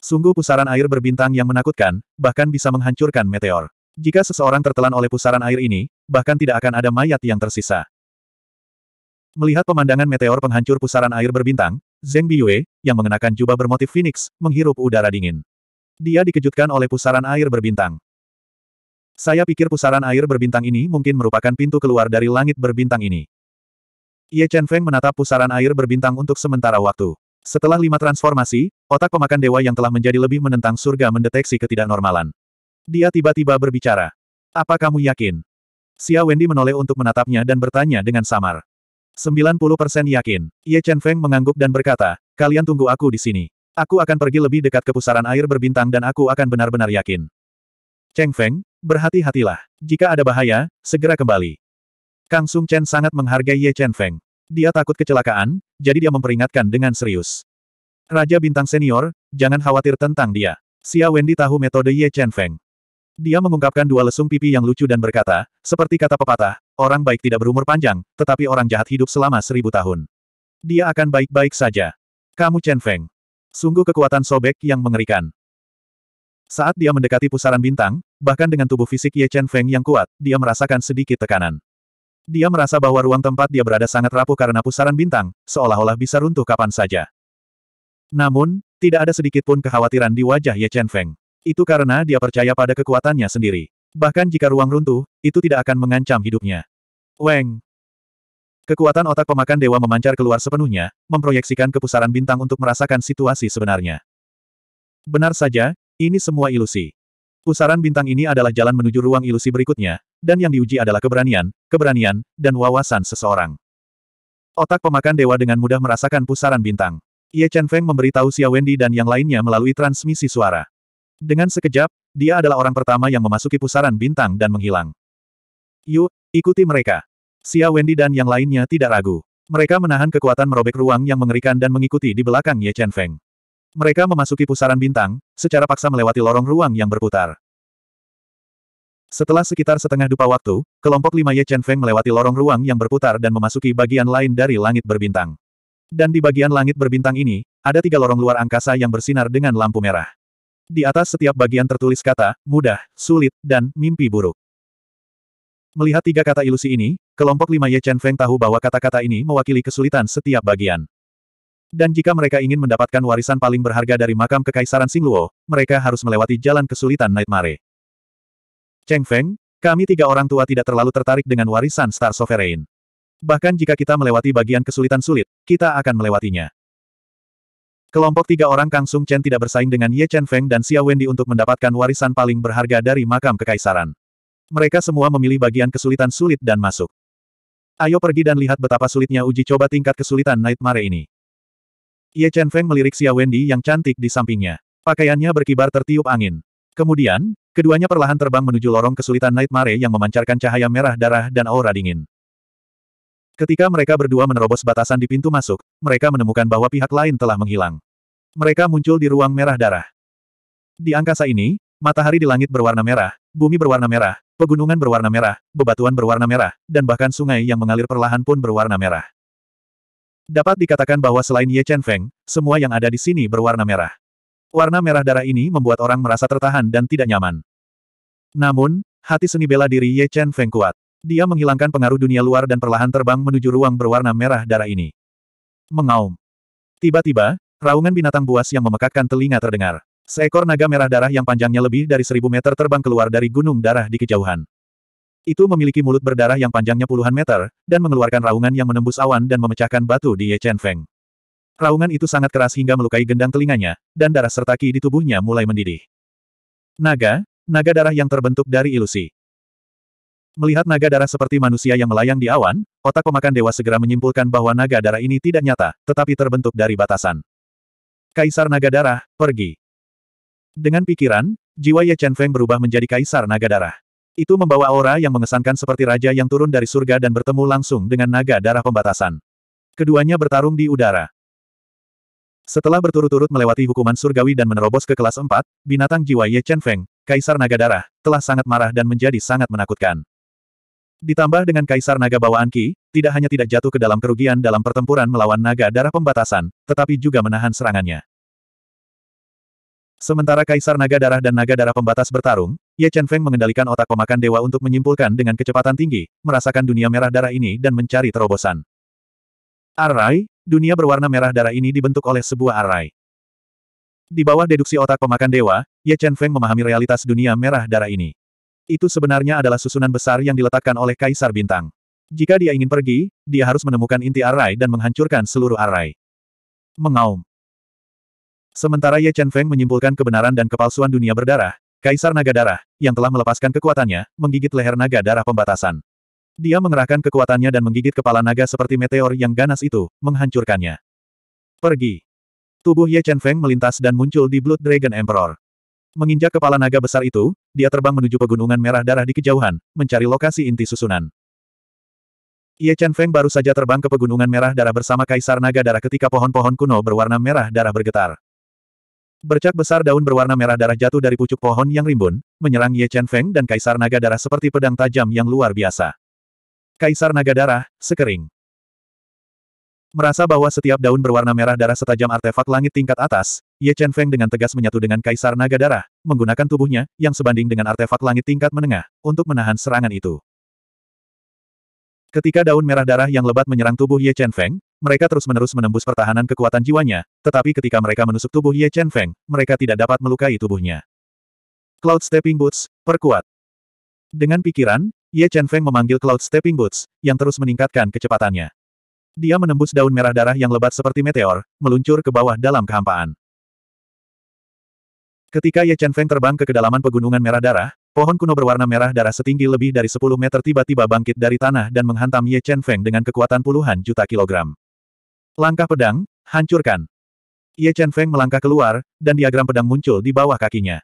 Sungguh pusaran air berbintang yang menakutkan, bahkan bisa menghancurkan meteor. Jika seseorang tertelan oleh pusaran air ini, bahkan tidak akan ada mayat yang tersisa. Melihat pemandangan meteor penghancur pusaran air berbintang, Zeng Biyue, yang mengenakan jubah bermotif phoenix, menghirup udara dingin. Dia dikejutkan oleh pusaran air berbintang. Saya pikir pusaran air berbintang ini mungkin merupakan pintu keluar dari langit berbintang ini. Ye Chen Feng menatap pusaran air berbintang untuk sementara waktu. Setelah lima transformasi, otak pemakan dewa yang telah menjadi lebih menentang surga mendeteksi ketidaknormalan. Dia tiba-tiba berbicara. Apa kamu yakin? Xia Wendy menoleh untuk menatapnya dan bertanya dengan samar. 90% yakin. Ye Chen Feng mengangguk dan berkata, kalian tunggu aku di sini. Aku akan pergi lebih dekat ke pusaran air berbintang dan aku akan benar-benar yakin. Cheng Feng, berhati-hatilah. Jika ada bahaya, segera kembali. Kang Sung Chen sangat menghargai Ye Chen Feng. Dia takut kecelakaan, jadi dia memperingatkan dengan serius. Raja Bintang Senior, jangan khawatir tentang dia. Xia Wendy tahu metode Ye Chen Feng. Dia mengungkapkan dua lesung pipi yang lucu dan berkata, seperti kata pepatah, orang baik tidak berumur panjang, tetapi orang jahat hidup selama seribu tahun. Dia akan baik-baik saja. Kamu Chen Feng. Sungguh kekuatan sobek yang mengerikan. Saat dia mendekati pusaran bintang, bahkan dengan tubuh fisik Ye Chen Feng yang kuat, dia merasakan sedikit tekanan. Dia merasa bahwa ruang tempat dia berada sangat rapuh karena pusaran bintang, seolah-olah bisa runtuh kapan saja. Namun, tidak ada sedikit pun kekhawatiran di wajah Ye Chen Feng. Itu karena dia percaya pada kekuatannya sendiri. Bahkan jika ruang runtuh, itu tidak akan mengancam hidupnya. Weng! Kekuatan otak pemakan dewa memancar keluar sepenuhnya, memproyeksikan kepusaran bintang untuk merasakan situasi sebenarnya. Benar saja, ini semua ilusi. Pusaran bintang ini adalah jalan menuju ruang ilusi berikutnya, dan yang diuji adalah keberanian, keberanian, dan wawasan seseorang. Otak pemakan dewa dengan mudah merasakan pusaran bintang. Ye Chen Feng memberitahu Xia Wendy dan yang lainnya melalui transmisi suara. Dengan sekejap, dia adalah orang pertama yang memasuki pusaran bintang dan menghilang. Yuk, ikuti mereka. Xia Wendy dan yang lainnya tidak ragu. Mereka menahan kekuatan merobek ruang yang mengerikan dan mengikuti di belakang Ye Chen Feng. Mereka memasuki pusaran bintang, secara paksa melewati lorong ruang yang berputar. Setelah sekitar setengah dupa waktu, kelompok lima Ye Chen Feng melewati lorong ruang yang berputar dan memasuki bagian lain dari langit berbintang. Dan di bagian langit berbintang ini, ada tiga lorong luar angkasa yang bersinar dengan lampu merah. Di atas setiap bagian tertulis kata, mudah, sulit, dan mimpi buruk. Melihat tiga kata ilusi ini, kelompok lima Ye Chen Feng tahu bahwa kata-kata ini mewakili kesulitan setiap bagian. Dan jika mereka ingin mendapatkan warisan paling berharga dari makam kekaisaran Singluo, mereka harus melewati jalan kesulitan Nightmare. Cheng Feng, kami tiga orang tua tidak terlalu tertarik dengan warisan Star Sovereign. Bahkan jika kita melewati bagian kesulitan sulit, kita akan melewatinya. Kelompok tiga orang Kang Sung Chen tidak bersaing dengan Ye Chen Feng dan Xia Wendy untuk mendapatkan warisan paling berharga dari makam kekaisaran. Mereka semua memilih bagian kesulitan sulit dan masuk. Ayo pergi dan lihat betapa sulitnya uji coba tingkat kesulitan Nightmare ini. Ye Chen Feng melirik Xia Wendy yang cantik di sampingnya. Pakaiannya berkibar tertiup angin. Kemudian, keduanya perlahan terbang menuju lorong kesulitan Nightmare yang memancarkan cahaya merah darah dan aura dingin. Ketika mereka berdua menerobos batasan di pintu masuk, mereka menemukan bahwa pihak lain telah menghilang. Mereka muncul di ruang merah darah. Di angkasa ini, matahari di langit berwarna merah, bumi berwarna merah, pegunungan berwarna merah, bebatuan berwarna merah, dan bahkan sungai yang mengalir perlahan pun berwarna merah. Dapat dikatakan bahwa selain Ye Chen Feng, semua yang ada di sini berwarna merah. Warna merah darah ini membuat orang merasa tertahan dan tidak nyaman. Namun, hati seni bela diri Ye Chen Feng kuat. Dia menghilangkan pengaruh dunia luar dan perlahan terbang menuju ruang berwarna merah darah ini. Mengaum. Tiba-tiba, raungan binatang buas yang memekakkan telinga terdengar. Seekor naga merah darah yang panjangnya lebih dari seribu meter terbang keluar dari gunung darah di kejauhan. Itu memiliki mulut berdarah yang panjangnya puluhan meter, dan mengeluarkan raungan yang menembus awan dan memecahkan batu di Ye Chen Feng. Raungan itu sangat keras hingga melukai gendang telinganya, dan darah serta ki di tubuhnya mulai mendidih. Naga, naga darah yang terbentuk dari ilusi. Melihat naga darah seperti manusia yang melayang di awan, otak pemakan dewa segera menyimpulkan bahwa naga darah ini tidak nyata, tetapi terbentuk dari batasan. Kaisar naga darah, pergi. Dengan pikiran, jiwa Ye Chen Feng berubah menjadi kaisar naga darah. Itu membawa aura yang mengesankan seperti raja yang turun dari surga dan bertemu langsung dengan naga darah pembatasan. Keduanya bertarung di udara. Setelah berturut-turut melewati hukuman surgawi dan menerobos ke kelas 4, binatang jiwa Ye Chen Feng, Kaisar Naga Darah, telah sangat marah dan menjadi sangat menakutkan. Ditambah dengan Kaisar Naga Bawaan Qi, tidak hanya tidak jatuh ke dalam kerugian dalam pertempuran melawan Naga Darah Pembatasan, tetapi juga menahan serangannya. Sementara Kaisar Naga Darah dan Naga Darah Pembatas bertarung, Ye Chen Feng mengendalikan otak pemakan dewa untuk menyimpulkan dengan kecepatan tinggi, merasakan dunia merah darah ini dan mencari terobosan. Arai, dunia berwarna merah darah ini dibentuk oleh sebuah arai. Di bawah deduksi otak pemakan dewa, Ye Chen Feng memahami realitas dunia merah darah ini. Itu sebenarnya adalah susunan besar yang diletakkan oleh Kaisar Bintang. Jika dia ingin pergi, dia harus menemukan inti arai dan menghancurkan seluruh arai. Mengaum. Sementara Ye Chen Feng menyimpulkan kebenaran dan kepalsuan dunia berdarah, Kaisar Naga Darah, yang telah melepaskan kekuatannya, menggigit leher naga darah pembatasan. Dia mengerahkan kekuatannya dan menggigit kepala naga seperti meteor yang ganas itu, menghancurkannya. Pergi. Tubuh Ye Chen Feng melintas dan muncul di Blood Dragon Emperor. Menginjak kepala naga besar itu, dia terbang menuju pegunungan merah darah di kejauhan, mencari lokasi inti susunan. Ye Chen Feng baru saja terbang ke pegunungan merah darah bersama Kaisar Naga Darah ketika pohon-pohon kuno berwarna merah darah bergetar. Bercak besar daun berwarna merah darah jatuh dari pucuk pohon yang rimbun, menyerang Ye Chen Feng dan Kaisar Naga Darah seperti pedang tajam yang luar biasa. Kaisar Naga Darah, sekering. Merasa bahwa setiap daun berwarna merah darah setajam artefak langit tingkat atas, Ye Chen Feng dengan tegas menyatu dengan Kaisar Naga Darah, menggunakan tubuhnya, yang sebanding dengan artefak langit tingkat menengah, untuk menahan serangan itu. Ketika daun merah darah yang lebat menyerang tubuh Ye Chen Feng, mereka terus-menerus menembus pertahanan kekuatan jiwanya, tetapi ketika mereka menusuk tubuh Ye Chen Feng, mereka tidak dapat melukai tubuhnya. Cloud Stepping Boots, perkuat. Dengan pikiran, Ye Chen Feng memanggil Cloud Stepping Boots, yang terus meningkatkan kecepatannya. Dia menembus daun merah darah yang lebat seperti meteor, meluncur ke bawah dalam kehampaan. Ketika Ye Chen Feng terbang ke kedalaman pegunungan merah darah, pohon kuno berwarna merah darah setinggi lebih dari 10 meter tiba-tiba bangkit dari tanah dan menghantam Ye Chen Feng dengan kekuatan puluhan juta kilogram. Langkah pedang, hancurkan. Ye Chen Feng melangkah keluar, dan diagram pedang muncul di bawah kakinya.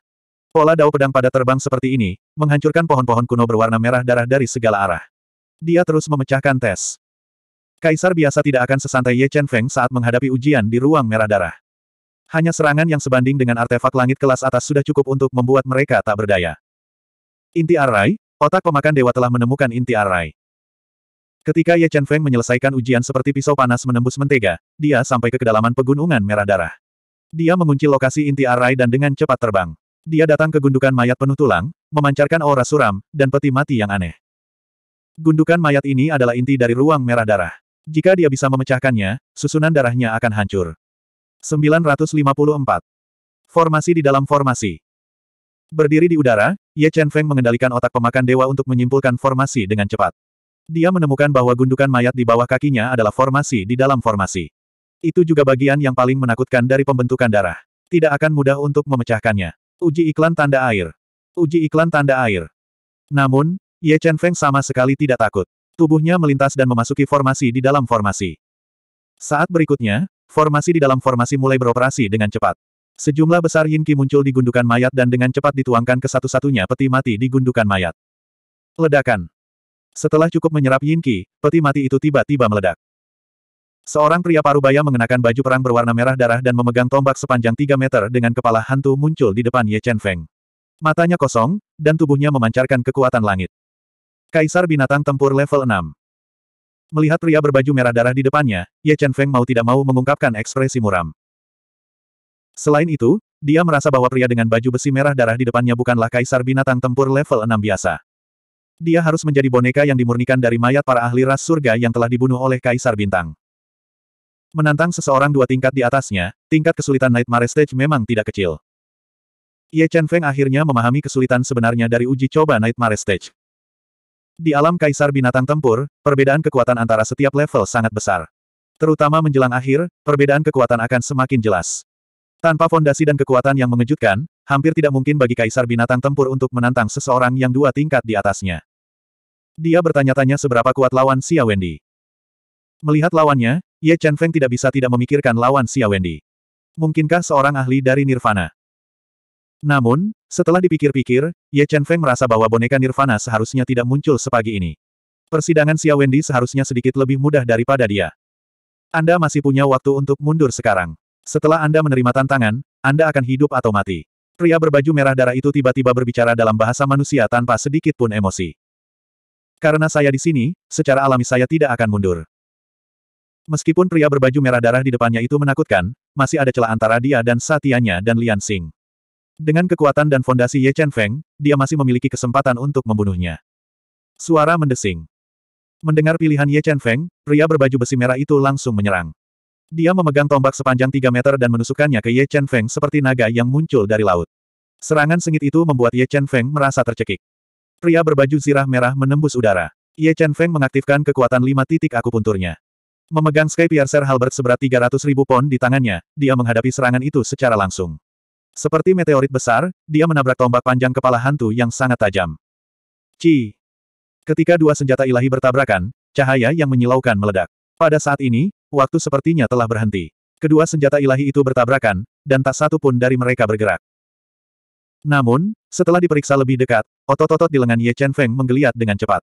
Pola dao pedang pada terbang seperti ini, menghancurkan pohon-pohon kuno berwarna merah darah dari segala arah. Dia terus memecahkan tes. Kaisar biasa tidak akan sesantai Ye Chen Feng saat menghadapi ujian di ruang merah darah. Hanya serangan yang sebanding dengan artefak langit kelas atas sudah cukup untuk membuat mereka tak berdaya. Inti Arai, otak pemakan dewa telah menemukan inti Arai. Ketika Ye Chen Feng menyelesaikan ujian seperti pisau panas menembus mentega, dia sampai ke kedalaman pegunungan merah darah. Dia mengunci lokasi inti Arai dan dengan cepat terbang. Dia datang ke gundukan mayat penuh tulang, memancarkan aura suram, dan peti mati yang aneh. Gundukan mayat ini adalah inti dari ruang merah darah. Jika dia bisa memecahkannya, susunan darahnya akan hancur. 954. Formasi di dalam formasi. Berdiri di udara, Ye Chen Feng mengendalikan otak pemakan dewa untuk menyimpulkan formasi dengan cepat. Dia menemukan bahwa gundukan mayat di bawah kakinya adalah formasi di dalam formasi. Itu juga bagian yang paling menakutkan dari pembentukan darah. Tidak akan mudah untuk memecahkannya. Uji iklan tanda air. Uji iklan tanda air. Namun, Ye Chen Feng sama sekali tidak takut. Tubuhnya melintas dan memasuki formasi di dalam formasi. Saat berikutnya, formasi di dalam formasi mulai beroperasi dengan cepat. Sejumlah besar Yin Qi muncul di gundukan mayat dan dengan cepat dituangkan ke satu-satunya peti mati di gundukan mayat. Ledakan. Setelah cukup menyerap Yin Qi, peti mati itu tiba-tiba meledak. Seorang pria parubaya mengenakan baju perang berwarna merah darah dan memegang tombak sepanjang 3 meter dengan kepala hantu muncul di depan Ye Chen Feng. Matanya kosong, dan tubuhnya memancarkan kekuatan langit. Kaisar Binatang Tempur level 6 Melihat pria berbaju merah darah di depannya, Ye Chen Feng mau tidak mau mengungkapkan ekspresi muram. Selain itu, dia merasa bahwa pria dengan baju besi merah darah di depannya bukanlah Kaisar Binatang Tempur level 6 biasa dia harus menjadi boneka yang dimurnikan dari mayat para ahli ras surga yang telah dibunuh oleh Kaisar Bintang. Menantang seseorang dua tingkat di atasnya, tingkat kesulitan Nightmare Stage memang tidak kecil. Ye Chen Feng akhirnya memahami kesulitan sebenarnya dari uji coba Nightmare Stage. Di alam kaisar binatang tempur, perbedaan kekuatan antara setiap level sangat besar. Terutama menjelang akhir, perbedaan kekuatan akan semakin jelas. Tanpa fondasi dan kekuatan yang mengejutkan, hampir tidak mungkin bagi kaisar binatang tempur untuk menantang seseorang yang dua tingkat di atasnya. Dia bertanya-tanya seberapa kuat lawan Xia Wendy. Melihat lawannya, Ye Chen Feng tidak bisa tidak memikirkan lawan Xia Wendy. Mungkinkah seorang ahli dari Nirvana? Namun, setelah dipikir-pikir, Ye Chen Feng merasa bahwa boneka Nirvana seharusnya tidak muncul sepagi ini. Persidangan Xia Wendy seharusnya sedikit lebih mudah daripada dia. Anda masih punya waktu untuk mundur sekarang. Setelah Anda menerima tantangan, Anda akan hidup atau mati. Pria berbaju merah darah itu tiba-tiba berbicara dalam bahasa manusia tanpa sedikit pun emosi. Karena saya di sini, secara alami saya tidak akan mundur. Meskipun pria berbaju merah darah di depannya itu menakutkan, masih ada celah antara dia dan satianya dan Lian Xing. Dengan kekuatan dan fondasi Ye Chen Feng, dia masih memiliki kesempatan untuk membunuhnya. Suara mendesing. Mendengar pilihan Ye Chen Feng, pria berbaju besi merah itu langsung menyerang. Dia memegang tombak sepanjang 3 meter dan menusukkannya ke Ye Chen Feng seperti naga yang muncul dari laut. Serangan sengit itu membuat Ye Chen Feng merasa tercekik. Pria berbaju zirah merah menembus udara. Ye Chen Feng mengaktifkan kekuatan lima titik akupunturnya. Memegang Sky Piercer Halbert seberat 300 ribu pon di tangannya, dia menghadapi serangan itu secara langsung. Seperti meteorit besar, dia menabrak tombak panjang kepala hantu yang sangat tajam. Ci! Ketika dua senjata ilahi bertabrakan, cahaya yang menyilaukan meledak. Pada saat ini, waktu sepertinya telah berhenti. Kedua senjata ilahi itu bertabrakan, dan tak satu pun dari mereka bergerak. Namun, setelah diperiksa lebih dekat, otot-otot di lengan Ye Chen Feng menggeliat dengan cepat.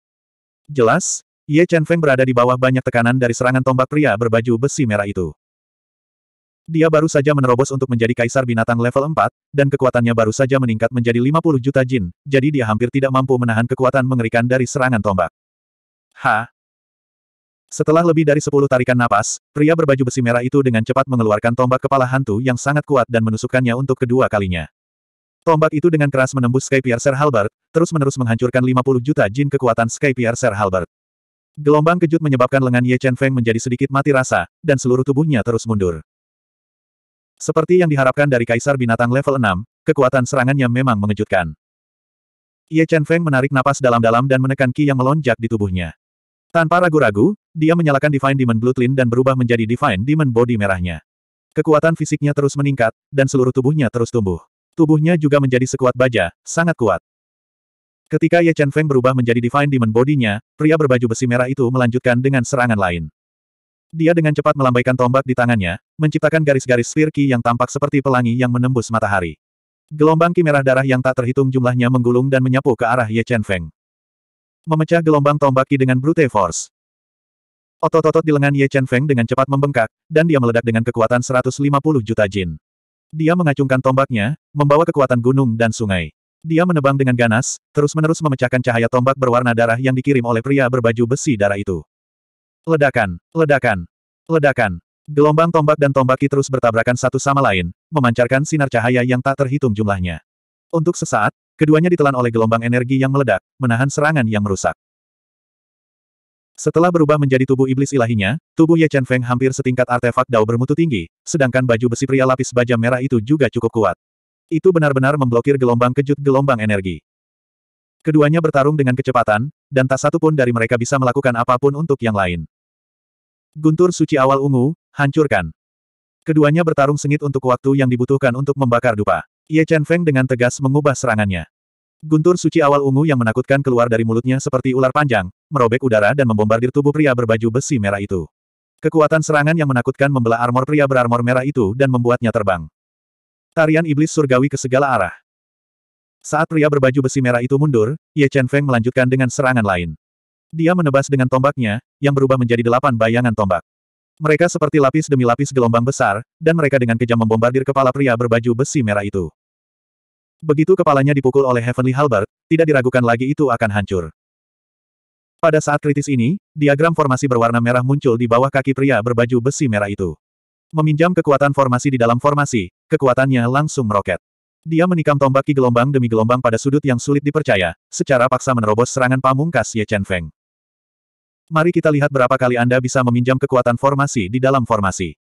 Jelas, Ye Chen Feng berada di bawah banyak tekanan dari serangan tombak pria berbaju besi merah itu. Dia baru saja menerobos untuk menjadi kaisar binatang level 4, dan kekuatannya baru saja meningkat menjadi 50 juta jin, jadi dia hampir tidak mampu menahan kekuatan mengerikan dari serangan tombak. Ha! Setelah lebih dari 10 tarikan napas, pria berbaju besi merah itu dengan cepat mengeluarkan tombak kepala hantu yang sangat kuat dan menusukkannya untuk kedua kalinya. Tombak itu dengan keras menembus Sky Piercer Halbert, terus-menerus menghancurkan 50 juta jin kekuatan Sky Piercer Halbert. Gelombang kejut menyebabkan lengan Ye Chen Feng menjadi sedikit mati rasa, dan seluruh tubuhnya terus mundur. Seperti yang diharapkan dari Kaisar Binatang level 6, kekuatan serangannya memang mengejutkan. Ye Chen Feng menarik napas dalam-dalam dan menekan ki yang melonjak di tubuhnya. Tanpa ragu-ragu, dia menyalakan Divine Demon Bloodline dan berubah menjadi Divine Demon Body merahnya. Kekuatan fisiknya terus meningkat, dan seluruh tubuhnya terus tumbuh. Tubuhnya juga menjadi sekuat baja, sangat kuat. Ketika Ye Chen Feng berubah menjadi Divine Demon Body-nya, pria berbaju besi merah itu melanjutkan dengan serangan lain. Dia dengan cepat melambaikan tombak di tangannya, menciptakan garis-garis spear ki yang tampak seperti pelangi yang menembus matahari. Gelombang ki merah darah yang tak terhitung jumlahnya menggulung dan menyapu ke arah Ye Chen Feng. Memecah gelombang tombak ki dengan brute force. Otot-otot di lengan Ye Chen Feng dengan cepat membengkak, dan dia meledak dengan kekuatan 150 juta jin. Dia mengacungkan tombaknya, membawa kekuatan gunung dan sungai. Dia menebang dengan ganas, terus-menerus memecahkan cahaya tombak berwarna darah yang dikirim oleh pria berbaju besi darah itu. Ledakan, ledakan, ledakan. Gelombang tombak dan tombaki terus bertabrakan satu sama lain, memancarkan sinar cahaya yang tak terhitung jumlahnya. Untuk sesaat, keduanya ditelan oleh gelombang energi yang meledak, menahan serangan yang merusak. Setelah berubah menjadi tubuh iblis ilahinya, tubuh Ye Chen Feng hampir setingkat artefak dao bermutu tinggi, sedangkan baju besi pria lapis baja merah itu juga cukup kuat. Itu benar-benar memblokir gelombang kejut gelombang energi. Keduanya bertarung dengan kecepatan, dan tak satu pun dari mereka bisa melakukan apapun untuk yang lain. Guntur suci awal ungu, hancurkan. Keduanya bertarung sengit untuk waktu yang dibutuhkan untuk membakar dupa. Ye Chen Feng dengan tegas mengubah serangannya. Guntur suci awal ungu yang menakutkan keluar dari mulutnya seperti ular panjang, merobek udara dan membombardir tubuh pria berbaju besi merah itu. Kekuatan serangan yang menakutkan membelah armor pria berarmor merah itu dan membuatnya terbang. Tarian iblis surgawi ke segala arah. Saat pria berbaju besi merah itu mundur, Ye Chen Feng melanjutkan dengan serangan lain. Dia menebas dengan tombaknya, yang berubah menjadi delapan bayangan tombak. Mereka seperti lapis demi lapis gelombang besar, dan mereka dengan kejam membombardir kepala pria berbaju besi merah itu. Begitu kepalanya dipukul oleh Heavenly Halbert, tidak diragukan lagi itu akan hancur. Pada saat kritis ini, diagram formasi berwarna merah muncul di bawah kaki pria berbaju besi merah itu. Meminjam kekuatan formasi di dalam formasi, kekuatannya langsung meroket. Dia menikam tombak ki gelombang demi gelombang pada sudut yang sulit dipercaya, secara paksa menerobos serangan pamungkas Ye Chen Feng. Mari kita lihat berapa kali Anda bisa meminjam kekuatan formasi di dalam formasi.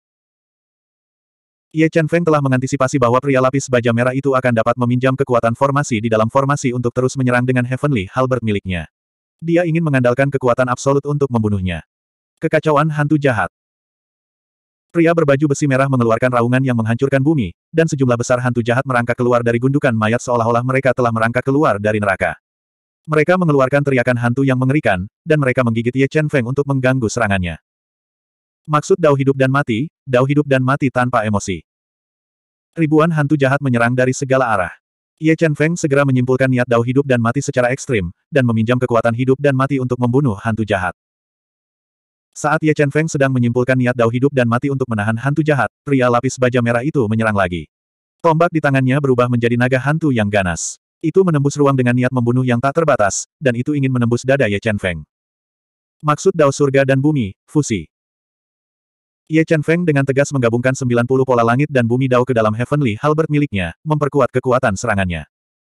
Ye Chen Feng telah mengantisipasi bahwa pria lapis baja merah itu akan dapat meminjam kekuatan formasi di dalam formasi untuk terus menyerang dengan Heavenly Halbert miliknya. Dia ingin mengandalkan kekuatan absolut untuk membunuhnya. Kekacauan hantu jahat. Pria berbaju besi merah mengeluarkan raungan yang menghancurkan bumi, dan sejumlah besar hantu jahat merangkak keluar dari gundukan mayat seolah-olah mereka telah merangkak keluar dari neraka. Mereka mengeluarkan teriakan hantu yang mengerikan, dan mereka menggigit Ye Chen Feng untuk mengganggu serangannya. Maksud Dao hidup dan mati, Dao hidup dan mati tanpa emosi. Ribuan hantu jahat menyerang dari segala arah. Ye Chen Feng segera menyimpulkan niat Dao hidup dan mati secara ekstrim, dan meminjam kekuatan hidup dan mati untuk membunuh hantu jahat. Saat Ye Chen Feng sedang menyimpulkan niat Dao hidup dan mati untuk menahan hantu jahat, pria lapis baja merah itu menyerang lagi. Tombak di tangannya berubah menjadi naga hantu yang ganas. Itu menembus ruang dengan niat membunuh yang tak terbatas, dan itu ingin menembus dada Ye Chen Feng. Maksud Dao surga dan bumi, fusi. Ye Chen Feng dengan tegas menggabungkan 90 pola langit dan bumi Dao ke dalam Heavenly Halbert miliknya, memperkuat kekuatan serangannya.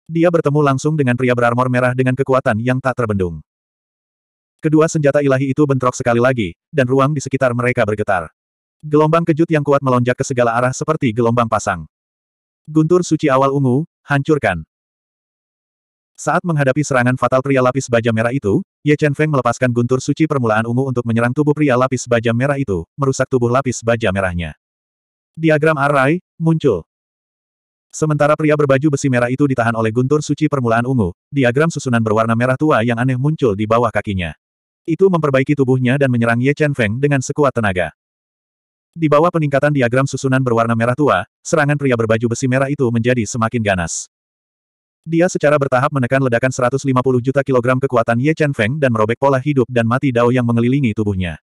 Dia bertemu langsung dengan pria berarmor merah dengan kekuatan yang tak terbendung. Kedua senjata ilahi itu bentrok sekali lagi, dan ruang di sekitar mereka bergetar. Gelombang kejut yang kuat melonjak ke segala arah seperti gelombang pasang. Guntur suci awal ungu, hancurkan. Saat menghadapi serangan fatal pria lapis baja merah itu, Ye Chen Feng melepaskan guntur suci permulaan ungu untuk menyerang tubuh pria lapis baja merah itu, merusak tubuh lapis baja merahnya. Diagram arai, muncul. Sementara pria berbaju besi merah itu ditahan oleh guntur suci permulaan ungu, diagram susunan berwarna merah tua yang aneh muncul di bawah kakinya. Itu memperbaiki tubuhnya dan menyerang Ye Chen Feng dengan sekuat tenaga. Di bawah peningkatan diagram susunan berwarna merah tua, serangan pria berbaju besi merah itu menjadi semakin ganas. Dia secara bertahap menekan ledakan 150 juta kilogram kekuatan Ye Chen Feng dan merobek pola hidup dan mati Dao yang mengelilingi tubuhnya.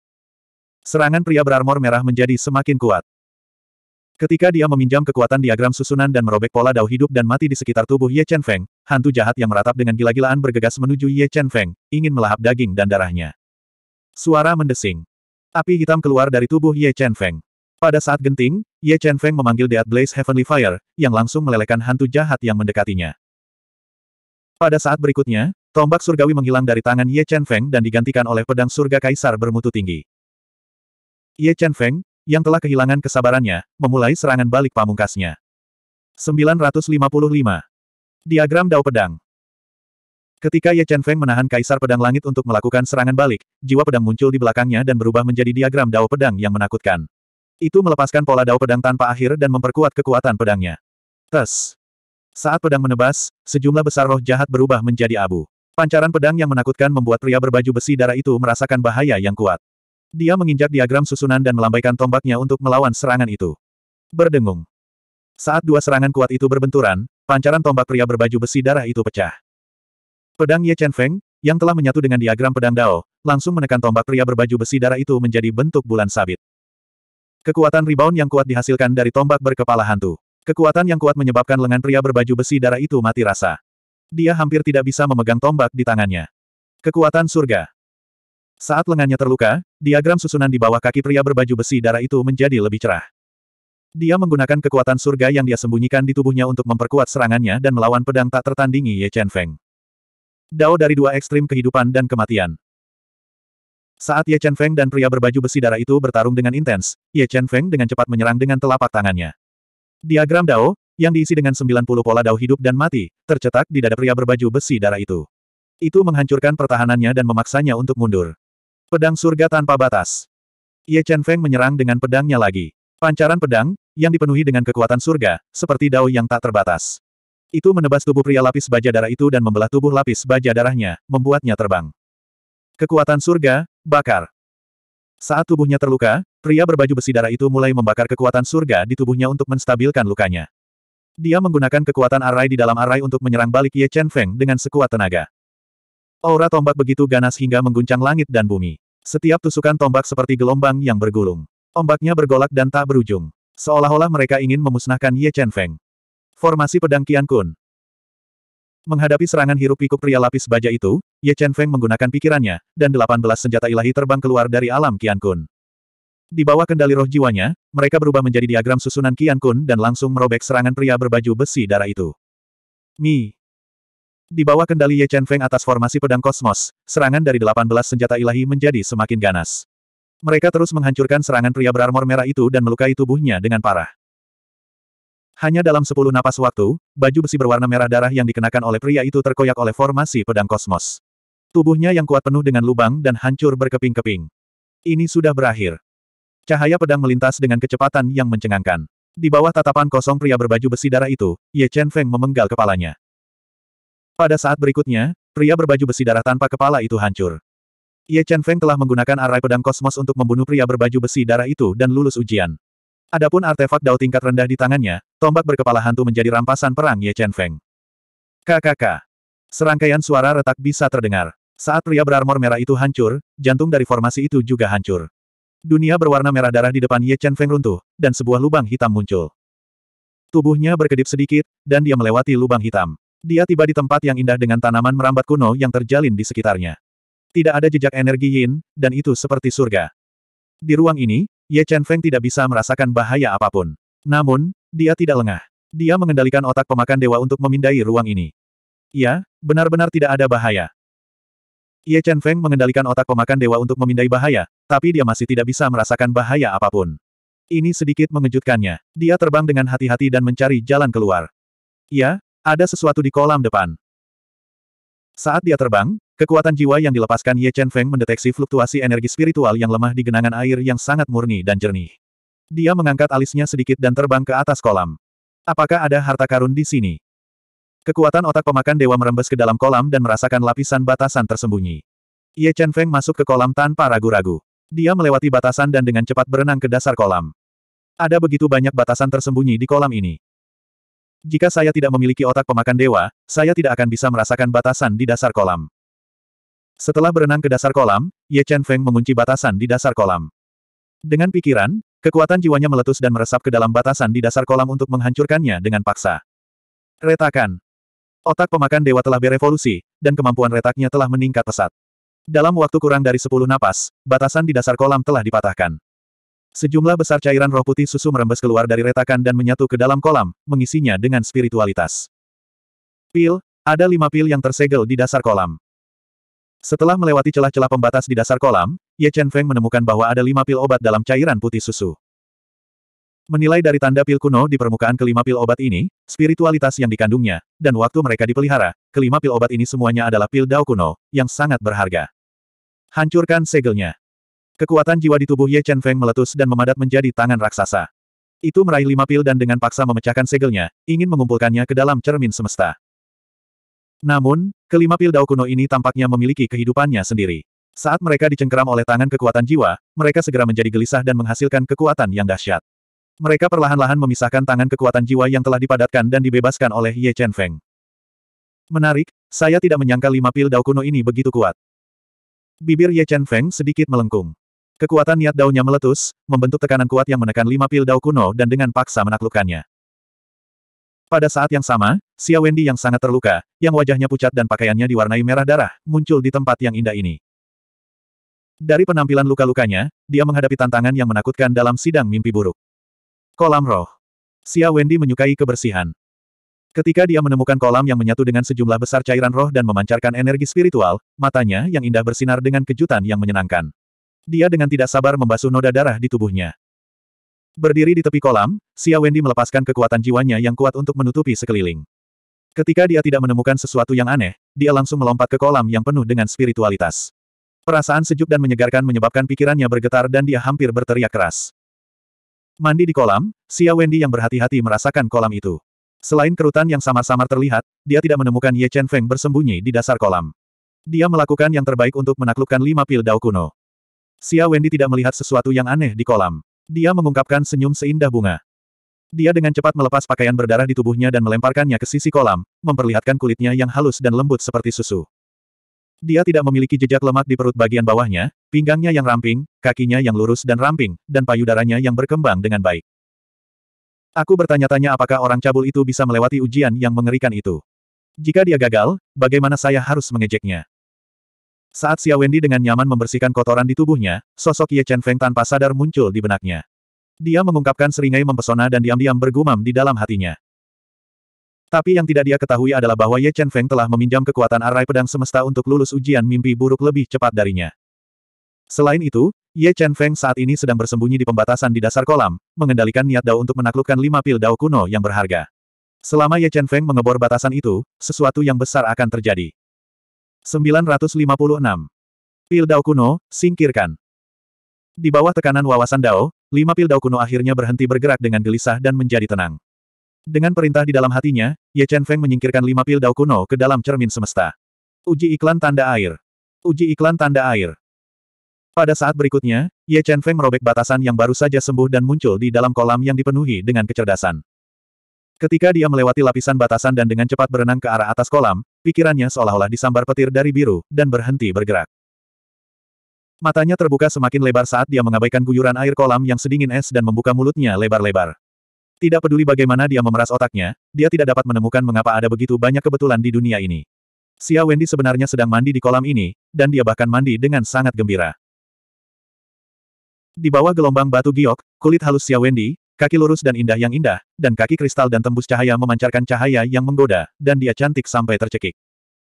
Serangan pria berarmor merah menjadi semakin kuat. Ketika dia meminjam kekuatan diagram susunan dan merobek pola dao hidup dan mati di sekitar tubuh Ye Chen Feng, hantu jahat yang meratap dengan gila-gilaan bergegas menuju Ye Chen Feng, ingin melahap daging dan darahnya. Suara mendesing. Api hitam keluar dari tubuh Ye Chen Feng. Pada saat genting, Ye Chen Feng memanggil Deat Blaze Heavenly Fire, yang langsung melelehkan hantu jahat yang mendekatinya. Pada saat berikutnya, tombak surgawi menghilang dari tangan Ye Chen Feng dan digantikan oleh pedang surga kaisar bermutu tinggi. Ye Chen Feng, yang telah kehilangan kesabarannya, memulai serangan balik pamungkasnya. 955. Diagram Dao Pedang Ketika Ye Chen Feng menahan Kaisar Pedang Langit untuk melakukan serangan balik, jiwa pedang muncul di belakangnya dan berubah menjadi diagram Dao Pedang yang menakutkan. Itu melepaskan pola Dao Pedang tanpa akhir dan memperkuat kekuatan pedangnya. Tes. Saat pedang menebas, sejumlah besar roh jahat berubah menjadi abu. Pancaran pedang yang menakutkan membuat pria berbaju besi darah itu merasakan bahaya yang kuat. Dia menginjak diagram susunan dan melambaikan tombaknya untuk melawan serangan itu. Berdengung. Saat dua serangan kuat itu berbenturan, pancaran tombak pria berbaju besi darah itu pecah. Pedang Ye Chen Feng, yang telah menyatu dengan diagram pedang Dao, langsung menekan tombak pria berbaju besi darah itu menjadi bentuk bulan sabit. Kekuatan rebound yang kuat dihasilkan dari tombak berkepala hantu. Kekuatan yang kuat menyebabkan lengan pria berbaju besi darah itu mati rasa. Dia hampir tidak bisa memegang tombak di tangannya. Kekuatan surga. Saat lengannya terluka, diagram susunan di bawah kaki pria berbaju besi darah itu menjadi lebih cerah. Dia menggunakan kekuatan surga yang dia sembunyikan di tubuhnya untuk memperkuat serangannya dan melawan pedang tak tertandingi Ye Chen Feng. Dao dari dua ekstrim kehidupan dan kematian. Saat Ye Chen Feng dan pria berbaju besi darah itu bertarung dengan intens, Ye Chen Feng dengan cepat menyerang dengan telapak tangannya. Diagram Dao, yang diisi dengan 90 pola Dao hidup dan mati, tercetak di dada pria berbaju besi darah itu. Itu menghancurkan pertahanannya dan memaksanya untuk mundur. Pedang surga tanpa batas. Ye Chen Feng menyerang dengan pedangnya lagi. Pancaran pedang, yang dipenuhi dengan kekuatan surga, seperti dao yang tak terbatas. Itu menebas tubuh pria lapis baja darah itu dan membelah tubuh lapis baja darahnya, membuatnya terbang. Kekuatan surga, bakar. Saat tubuhnya terluka, pria berbaju besi darah itu mulai membakar kekuatan surga di tubuhnya untuk menstabilkan lukanya. Dia menggunakan kekuatan arai di dalam arai untuk menyerang balik Ye Chen Feng dengan sekuat tenaga. Aura tombak begitu ganas hingga mengguncang langit dan bumi. Setiap tusukan tombak seperti gelombang yang bergulung. Ombaknya bergolak dan tak berujung. Seolah-olah mereka ingin memusnahkan Ye Chen Feng. Formasi pedang Kian Kun. Menghadapi serangan hirup pikuk pria lapis baja itu, Ye Chen Feng menggunakan pikirannya, dan 18 senjata ilahi terbang keluar dari alam Kian Kun. Di bawah kendali roh jiwanya, mereka berubah menjadi diagram susunan Kian Kun dan langsung merobek serangan pria berbaju besi darah itu. Mi, di bawah kendali Ye Chen Feng atas formasi pedang kosmos, serangan dari 18 senjata ilahi menjadi semakin ganas. Mereka terus menghancurkan serangan pria berarmor merah itu dan melukai tubuhnya dengan parah. Hanya dalam 10 napas waktu, baju besi berwarna merah darah yang dikenakan oleh pria itu terkoyak oleh formasi pedang kosmos. Tubuhnya yang kuat penuh dengan lubang dan hancur berkeping-keping. Ini sudah berakhir. Cahaya pedang melintas dengan kecepatan yang mencengangkan. Di bawah tatapan kosong pria berbaju besi darah itu, Ye Chen Feng memenggal kepalanya. Pada saat berikutnya, pria berbaju besi darah tanpa kepala itu hancur. Ye Chen Feng telah menggunakan arai pedang kosmos untuk membunuh pria berbaju besi darah itu dan lulus ujian. Adapun artefak dao tingkat rendah di tangannya, tombak berkepala hantu menjadi rampasan perang Ye Chen Feng. KKK. Serangkaian suara retak bisa terdengar. Saat pria berarmor merah itu hancur, jantung dari formasi itu juga hancur. Dunia berwarna merah darah di depan Ye Chen Feng runtuh, dan sebuah lubang hitam muncul. Tubuhnya berkedip sedikit, dan dia melewati lubang hitam. Dia tiba di tempat yang indah dengan tanaman merambat kuno yang terjalin di sekitarnya. Tidak ada jejak energi yin, dan itu seperti surga. Di ruang ini, Ye Chen Feng tidak bisa merasakan bahaya apapun. Namun, dia tidak lengah. Dia mengendalikan otak pemakan dewa untuk memindai ruang ini. Ya, benar-benar tidak ada bahaya. Ye Chen Feng mengendalikan otak pemakan dewa untuk memindai bahaya, tapi dia masih tidak bisa merasakan bahaya apapun. Ini sedikit mengejutkannya. Dia terbang dengan hati-hati dan mencari jalan keluar. Ya, ada sesuatu di kolam depan. Saat dia terbang, kekuatan jiwa yang dilepaskan Ye Chen Feng mendeteksi fluktuasi energi spiritual yang lemah di genangan air yang sangat murni dan jernih. Dia mengangkat alisnya sedikit dan terbang ke atas kolam. Apakah ada harta karun di sini? Kekuatan otak pemakan dewa merembes ke dalam kolam dan merasakan lapisan batasan tersembunyi. Ye Chen Feng masuk ke kolam tanpa ragu-ragu. Dia melewati batasan dan dengan cepat berenang ke dasar kolam. Ada begitu banyak batasan tersembunyi di kolam ini. Jika saya tidak memiliki otak pemakan dewa, saya tidak akan bisa merasakan batasan di dasar kolam. Setelah berenang ke dasar kolam, Ye Chen Feng mengunci batasan di dasar kolam. Dengan pikiran, kekuatan jiwanya meletus dan meresap ke dalam batasan di dasar kolam untuk menghancurkannya dengan paksa. Retakan. Otak pemakan dewa telah berevolusi, dan kemampuan retaknya telah meningkat pesat. Dalam waktu kurang dari 10 napas, batasan di dasar kolam telah dipatahkan. Sejumlah besar cairan roh putih susu merembes keluar dari retakan dan menyatu ke dalam kolam, mengisinya dengan spiritualitas. Pil, ada lima pil yang tersegel di dasar kolam. Setelah melewati celah-celah pembatas di dasar kolam, Ye Chen Feng menemukan bahwa ada lima pil obat dalam cairan putih susu. Menilai dari tanda pil kuno di permukaan kelima pil obat ini, spiritualitas yang dikandungnya, dan waktu mereka dipelihara, kelima pil obat ini semuanya adalah pil dao kuno, yang sangat berharga. Hancurkan segelnya. Kekuatan jiwa di tubuh Ye Chen Feng meletus dan memadat menjadi tangan raksasa. Itu meraih lima pil dan dengan paksa memecahkan segelnya, ingin mengumpulkannya ke dalam cermin semesta. Namun, kelima pil Dao kuno ini tampaknya memiliki kehidupannya sendiri. Saat mereka dicengkeram oleh tangan kekuatan jiwa, mereka segera menjadi gelisah dan menghasilkan kekuatan yang dahsyat. Mereka perlahan-lahan memisahkan tangan kekuatan jiwa yang telah dipadatkan dan dibebaskan oleh Ye Chen Feng. Menarik, saya tidak menyangka lima pil Dao kuno ini begitu kuat. Bibir Ye Chen Feng sedikit melengkung. Kekuatan niat daunnya meletus, membentuk tekanan kuat yang menekan lima pil dao kuno dan dengan paksa menaklukkannya. Pada saat yang sama, Xia Wendy yang sangat terluka, yang wajahnya pucat dan pakaiannya diwarnai merah darah, muncul di tempat yang indah ini. Dari penampilan luka-lukanya, dia menghadapi tantangan yang menakutkan dalam sidang mimpi buruk. Kolam roh. Xia Wendy menyukai kebersihan. Ketika dia menemukan kolam yang menyatu dengan sejumlah besar cairan roh dan memancarkan energi spiritual, matanya yang indah bersinar dengan kejutan yang menyenangkan. Dia dengan tidak sabar membasuh noda darah di tubuhnya. Berdiri di tepi kolam, Xia Wendy melepaskan kekuatan jiwanya yang kuat untuk menutupi sekeliling. Ketika dia tidak menemukan sesuatu yang aneh, dia langsung melompat ke kolam yang penuh dengan spiritualitas. Perasaan sejuk dan menyegarkan menyebabkan pikirannya bergetar dan dia hampir berteriak keras. Mandi di kolam, Xia Wendy yang berhati-hati merasakan kolam itu. Selain kerutan yang samar-samar terlihat, dia tidak menemukan Ye Chen Feng bersembunyi di dasar kolam. Dia melakukan yang terbaik untuk menaklukkan lima pil dao kuno. Xia Wendy tidak melihat sesuatu yang aneh di kolam. Dia mengungkapkan senyum seindah bunga. Dia dengan cepat melepas pakaian berdarah di tubuhnya dan melemparkannya ke sisi kolam, memperlihatkan kulitnya yang halus dan lembut seperti susu. Dia tidak memiliki jejak lemak di perut bagian bawahnya, pinggangnya yang ramping, kakinya yang lurus dan ramping, dan payudaranya yang berkembang dengan baik. Aku bertanya-tanya apakah orang cabul itu bisa melewati ujian yang mengerikan itu. Jika dia gagal, bagaimana saya harus mengejeknya? Saat Xia Wendy dengan nyaman membersihkan kotoran di tubuhnya, sosok Ye Chen Feng tanpa sadar muncul di benaknya. Dia mengungkapkan seringai mempesona dan diam-diam bergumam di dalam hatinya. Tapi yang tidak dia ketahui adalah bahwa Ye Chen Feng telah meminjam kekuatan arai pedang semesta untuk lulus ujian mimpi buruk lebih cepat darinya. Selain itu, Ye Chen Feng saat ini sedang bersembunyi di pembatasan di dasar kolam, mengendalikan niat Dao untuk menaklukkan lima pil Dao kuno yang berharga. Selama Ye Chen Feng mengebor batasan itu, sesuatu yang besar akan terjadi. 956. Pil Dao kuno, singkirkan. Di bawah tekanan wawasan Dao, lima pil Dao kuno akhirnya berhenti bergerak dengan gelisah dan menjadi tenang. Dengan perintah di dalam hatinya, Ye Chen Feng menyingkirkan lima pil Dao kuno ke dalam cermin semesta. Uji iklan tanda air. Uji iklan tanda air. Pada saat berikutnya, Ye Chen Feng merobek batasan yang baru saja sembuh dan muncul di dalam kolam yang dipenuhi dengan kecerdasan. Ketika dia melewati lapisan batasan dan dengan cepat berenang ke arah atas kolam, pikirannya seolah-olah disambar petir dari biru, dan berhenti bergerak. Matanya terbuka semakin lebar saat dia mengabaikan guyuran air kolam yang sedingin es dan membuka mulutnya lebar-lebar. Tidak peduli bagaimana dia memeras otaknya, dia tidak dapat menemukan mengapa ada begitu banyak kebetulan di dunia ini. Xia Wendy sebenarnya sedang mandi di kolam ini, dan dia bahkan mandi dengan sangat gembira. Di bawah gelombang batu giok, kulit halus Xia Wendy, Kaki lurus dan indah yang indah, dan kaki kristal dan tembus cahaya memancarkan cahaya yang menggoda, dan dia cantik sampai tercekik.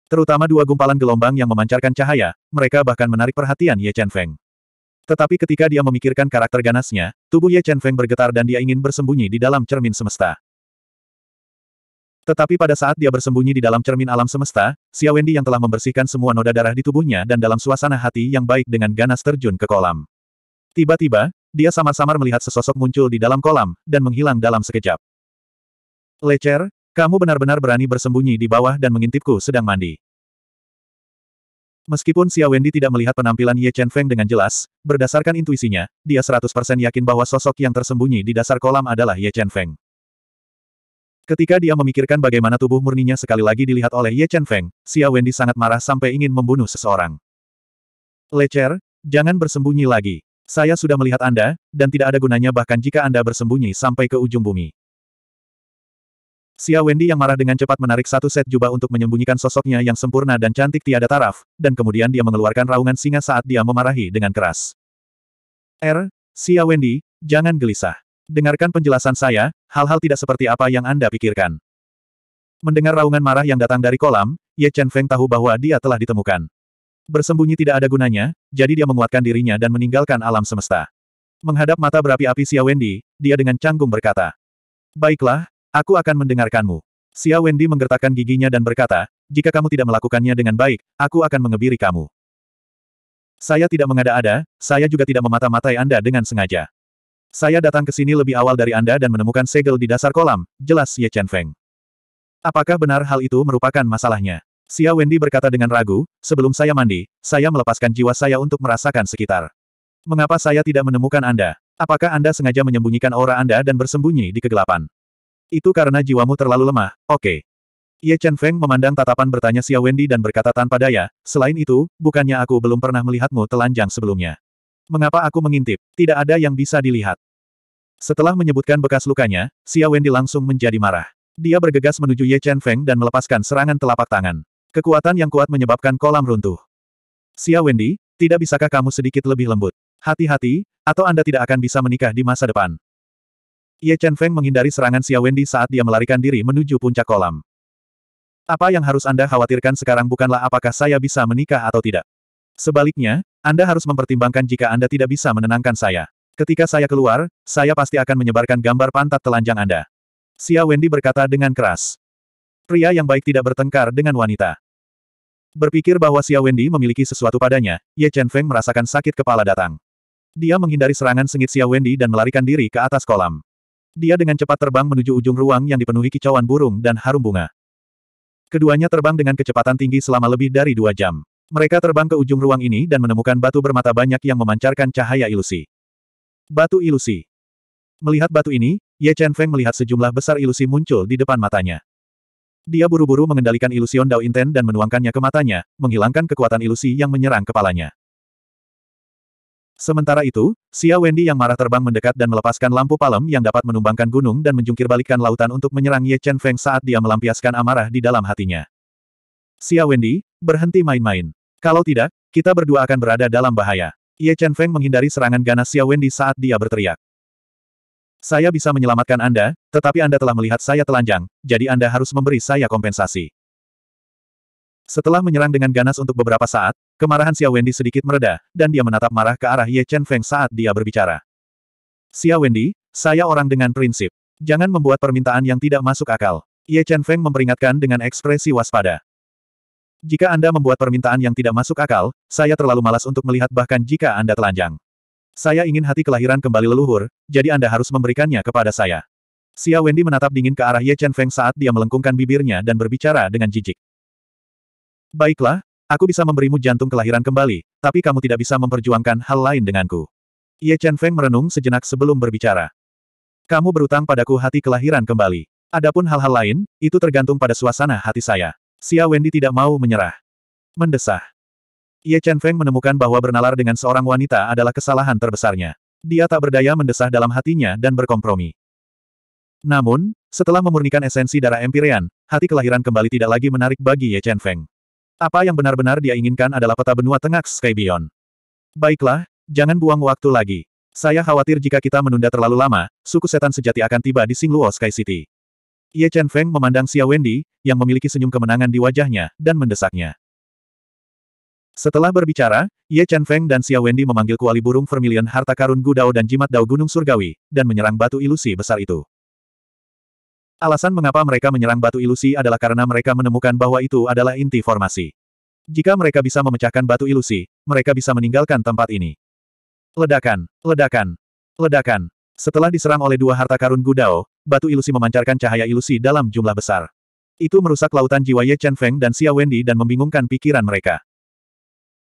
Terutama dua gumpalan gelombang yang memancarkan cahaya, mereka bahkan menarik perhatian Ye Chen Feng. Tetapi ketika dia memikirkan karakter ganasnya, tubuh Ye Chen Feng bergetar dan dia ingin bersembunyi di dalam cermin semesta. Tetapi pada saat dia bersembunyi di dalam cermin alam semesta, Xia Wendy yang telah membersihkan semua noda darah di tubuhnya dan dalam suasana hati yang baik dengan ganas terjun ke kolam. Tiba-tiba, dia samar-samar melihat sesosok muncul di dalam kolam, dan menghilang dalam sekejap. Lecer, kamu benar-benar berani bersembunyi di bawah dan mengintipku sedang mandi. Meskipun Xia Wendy tidak melihat penampilan Ye Chen Feng dengan jelas, berdasarkan intuisinya, dia 100% yakin bahwa sosok yang tersembunyi di dasar kolam adalah Ye Chen Feng. Ketika dia memikirkan bagaimana tubuh murninya sekali lagi dilihat oleh Ye Chen Feng, Xia Wendy sangat marah sampai ingin membunuh seseorang. Lecer, jangan bersembunyi lagi. Saya sudah melihat Anda, dan tidak ada gunanya bahkan jika Anda bersembunyi sampai ke ujung bumi. Xia Wendy yang marah dengan cepat menarik satu set jubah untuk menyembunyikan sosoknya yang sempurna dan cantik tiada taraf, dan kemudian dia mengeluarkan raungan singa saat dia memarahi dengan keras. R. Er, Xia Wendy, jangan gelisah. Dengarkan penjelasan saya, hal-hal tidak seperti apa yang Anda pikirkan. Mendengar raungan marah yang datang dari kolam, Ye Chen Feng tahu bahwa dia telah ditemukan. Bersembunyi tidak ada gunanya, jadi dia menguatkan dirinya dan meninggalkan alam semesta. Menghadap mata berapi-api Xia Wendy, dia dengan canggung berkata. Baiklah, aku akan mendengarkanmu. Xia Wendy menggertakkan giginya dan berkata, jika kamu tidak melakukannya dengan baik, aku akan mengebiri kamu. Saya tidak mengada-ada, saya juga tidak memata-matai Anda dengan sengaja. Saya datang ke sini lebih awal dari Anda dan menemukan segel di dasar kolam, jelas Ye Chen Feng. Apakah benar hal itu merupakan masalahnya? Xia Wendy berkata dengan ragu, sebelum saya mandi, saya melepaskan jiwa saya untuk merasakan sekitar. Mengapa saya tidak menemukan Anda? Apakah Anda sengaja menyembunyikan aura Anda dan bersembunyi di kegelapan? Itu karena jiwamu terlalu lemah, oke. Okay. Ye Chen Feng memandang tatapan bertanya Xia Wendy dan berkata tanpa daya, selain itu, bukannya aku belum pernah melihatmu telanjang sebelumnya. Mengapa aku mengintip? Tidak ada yang bisa dilihat. Setelah menyebutkan bekas lukanya, Xia Wendy langsung menjadi marah. Dia bergegas menuju Ye Chen Feng dan melepaskan serangan telapak tangan. Kekuatan yang kuat menyebabkan kolam runtuh. Xia Wendy, tidak bisakah kamu sedikit lebih lembut? Hati-hati, atau Anda tidak akan bisa menikah di masa depan. Ye Chen Feng menghindari serangan Xia Wendy saat dia melarikan diri menuju puncak kolam. Apa yang harus Anda khawatirkan sekarang bukanlah apakah saya bisa menikah atau tidak. Sebaliknya, Anda harus mempertimbangkan jika Anda tidak bisa menenangkan saya. Ketika saya keluar, saya pasti akan menyebarkan gambar pantat telanjang Anda. Xia Wendy berkata dengan keras. Pria yang baik tidak bertengkar dengan wanita. Berpikir bahwa Xia Wendy memiliki sesuatu padanya, Ye Chen Feng merasakan sakit kepala datang. Dia menghindari serangan sengit Xia Wendy dan melarikan diri ke atas kolam. Dia dengan cepat terbang menuju ujung ruang yang dipenuhi kicauan burung dan harum bunga. Keduanya terbang dengan kecepatan tinggi selama lebih dari dua jam. Mereka terbang ke ujung ruang ini dan menemukan batu bermata banyak yang memancarkan cahaya ilusi. Batu ilusi. Melihat batu ini, Ye Chen Feng melihat sejumlah besar ilusi muncul di depan matanya. Dia buru-buru mengendalikan ilusion Dao Inten dan menuangkannya ke matanya, menghilangkan kekuatan ilusi yang menyerang kepalanya. Sementara itu, Xia Wendy yang marah terbang mendekat dan melepaskan lampu palem yang dapat menumbangkan gunung dan menjungkirbalikkan lautan untuk menyerang Ye Chen Feng saat dia melampiaskan amarah di dalam hatinya. Xia Wendy, berhenti main-main. Kalau tidak, kita berdua akan berada dalam bahaya. Ye Chen Feng menghindari serangan ganas Xia Wendy saat dia berteriak. Saya bisa menyelamatkan Anda, tetapi Anda telah melihat saya telanjang, jadi Anda harus memberi saya kompensasi. Setelah menyerang dengan ganas untuk beberapa saat, kemarahan Xia Wendy sedikit mereda, dan dia menatap marah ke arah Ye Chen Feng saat dia berbicara. Xia Wendy, saya orang dengan prinsip. Jangan membuat permintaan yang tidak masuk akal. Ye Chen Feng memperingatkan dengan ekspresi waspada. Jika Anda membuat permintaan yang tidak masuk akal, saya terlalu malas untuk melihat bahkan jika Anda telanjang. Saya ingin hati kelahiran kembali leluhur, jadi Anda harus memberikannya kepada saya. Xia Wendy menatap dingin ke arah Ye Chen Feng saat dia melengkungkan bibirnya dan berbicara dengan jijik. Baiklah, aku bisa memberimu jantung kelahiran kembali, tapi kamu tidak bisa memperjuangkan hal lain denganku. Ye Chen Feng merenung sejenak sebelum berbicara. Kamu berutang padaku hati kelahiran kembali. Adapun hal-hal lain, itu tergantung pada suasana hati saya. Xia Wendy tidak mau menyerah. Mendesah. Ye Chen Feng menemukan bahwa bernalar dengan seorang wanita adalah kesalahan terbesarnya. Dia tak berdaya mendesah dalam hatinya dan berkompromi. Namun, setelah memurnikan esensi darah Empyrean, hati kelahiran kembali tidak lagi menarik bagi Ye Chen Feng. Apa yang benar-benar dia inginkan adalah peta benua tengah Sky Beyond. Baiklah, jangan buang waktu lagi. Saya khawatir jika kita menunda terlalu lama, suku setan sejati akan tiba di Singluo Sky City. Ye Chen Feng memandang Xia Wendy, yang memiliki senyum kemenangan di wajahnya, dan mendesaknya. Setelah berbicara, Ye Chen Feng dan Xia Wendy memanggil kuali burung vermilion harta karun Gudao dan jimat dao gunung surgawi, dan menyerang batu ilusi besar itu. Alasan mengapa mereka menyerang batu ilusi adalah karena mereka menemukan bahwa itu adalah inti formasi. Jika mereka bisa memecahkan batu ilusi, mereka bisa meninggalkan tempat ini. Ledakan, ledakan, ledakan. Setelah diserang oleh dua harta karun Gudao, batu ilusi memancarkan cahaya ilusi dalam jumlah besar. Itu merusak lautan jiwa Ye Chen Feng dan Xia Wendy dan membingungkan pikiran mereka.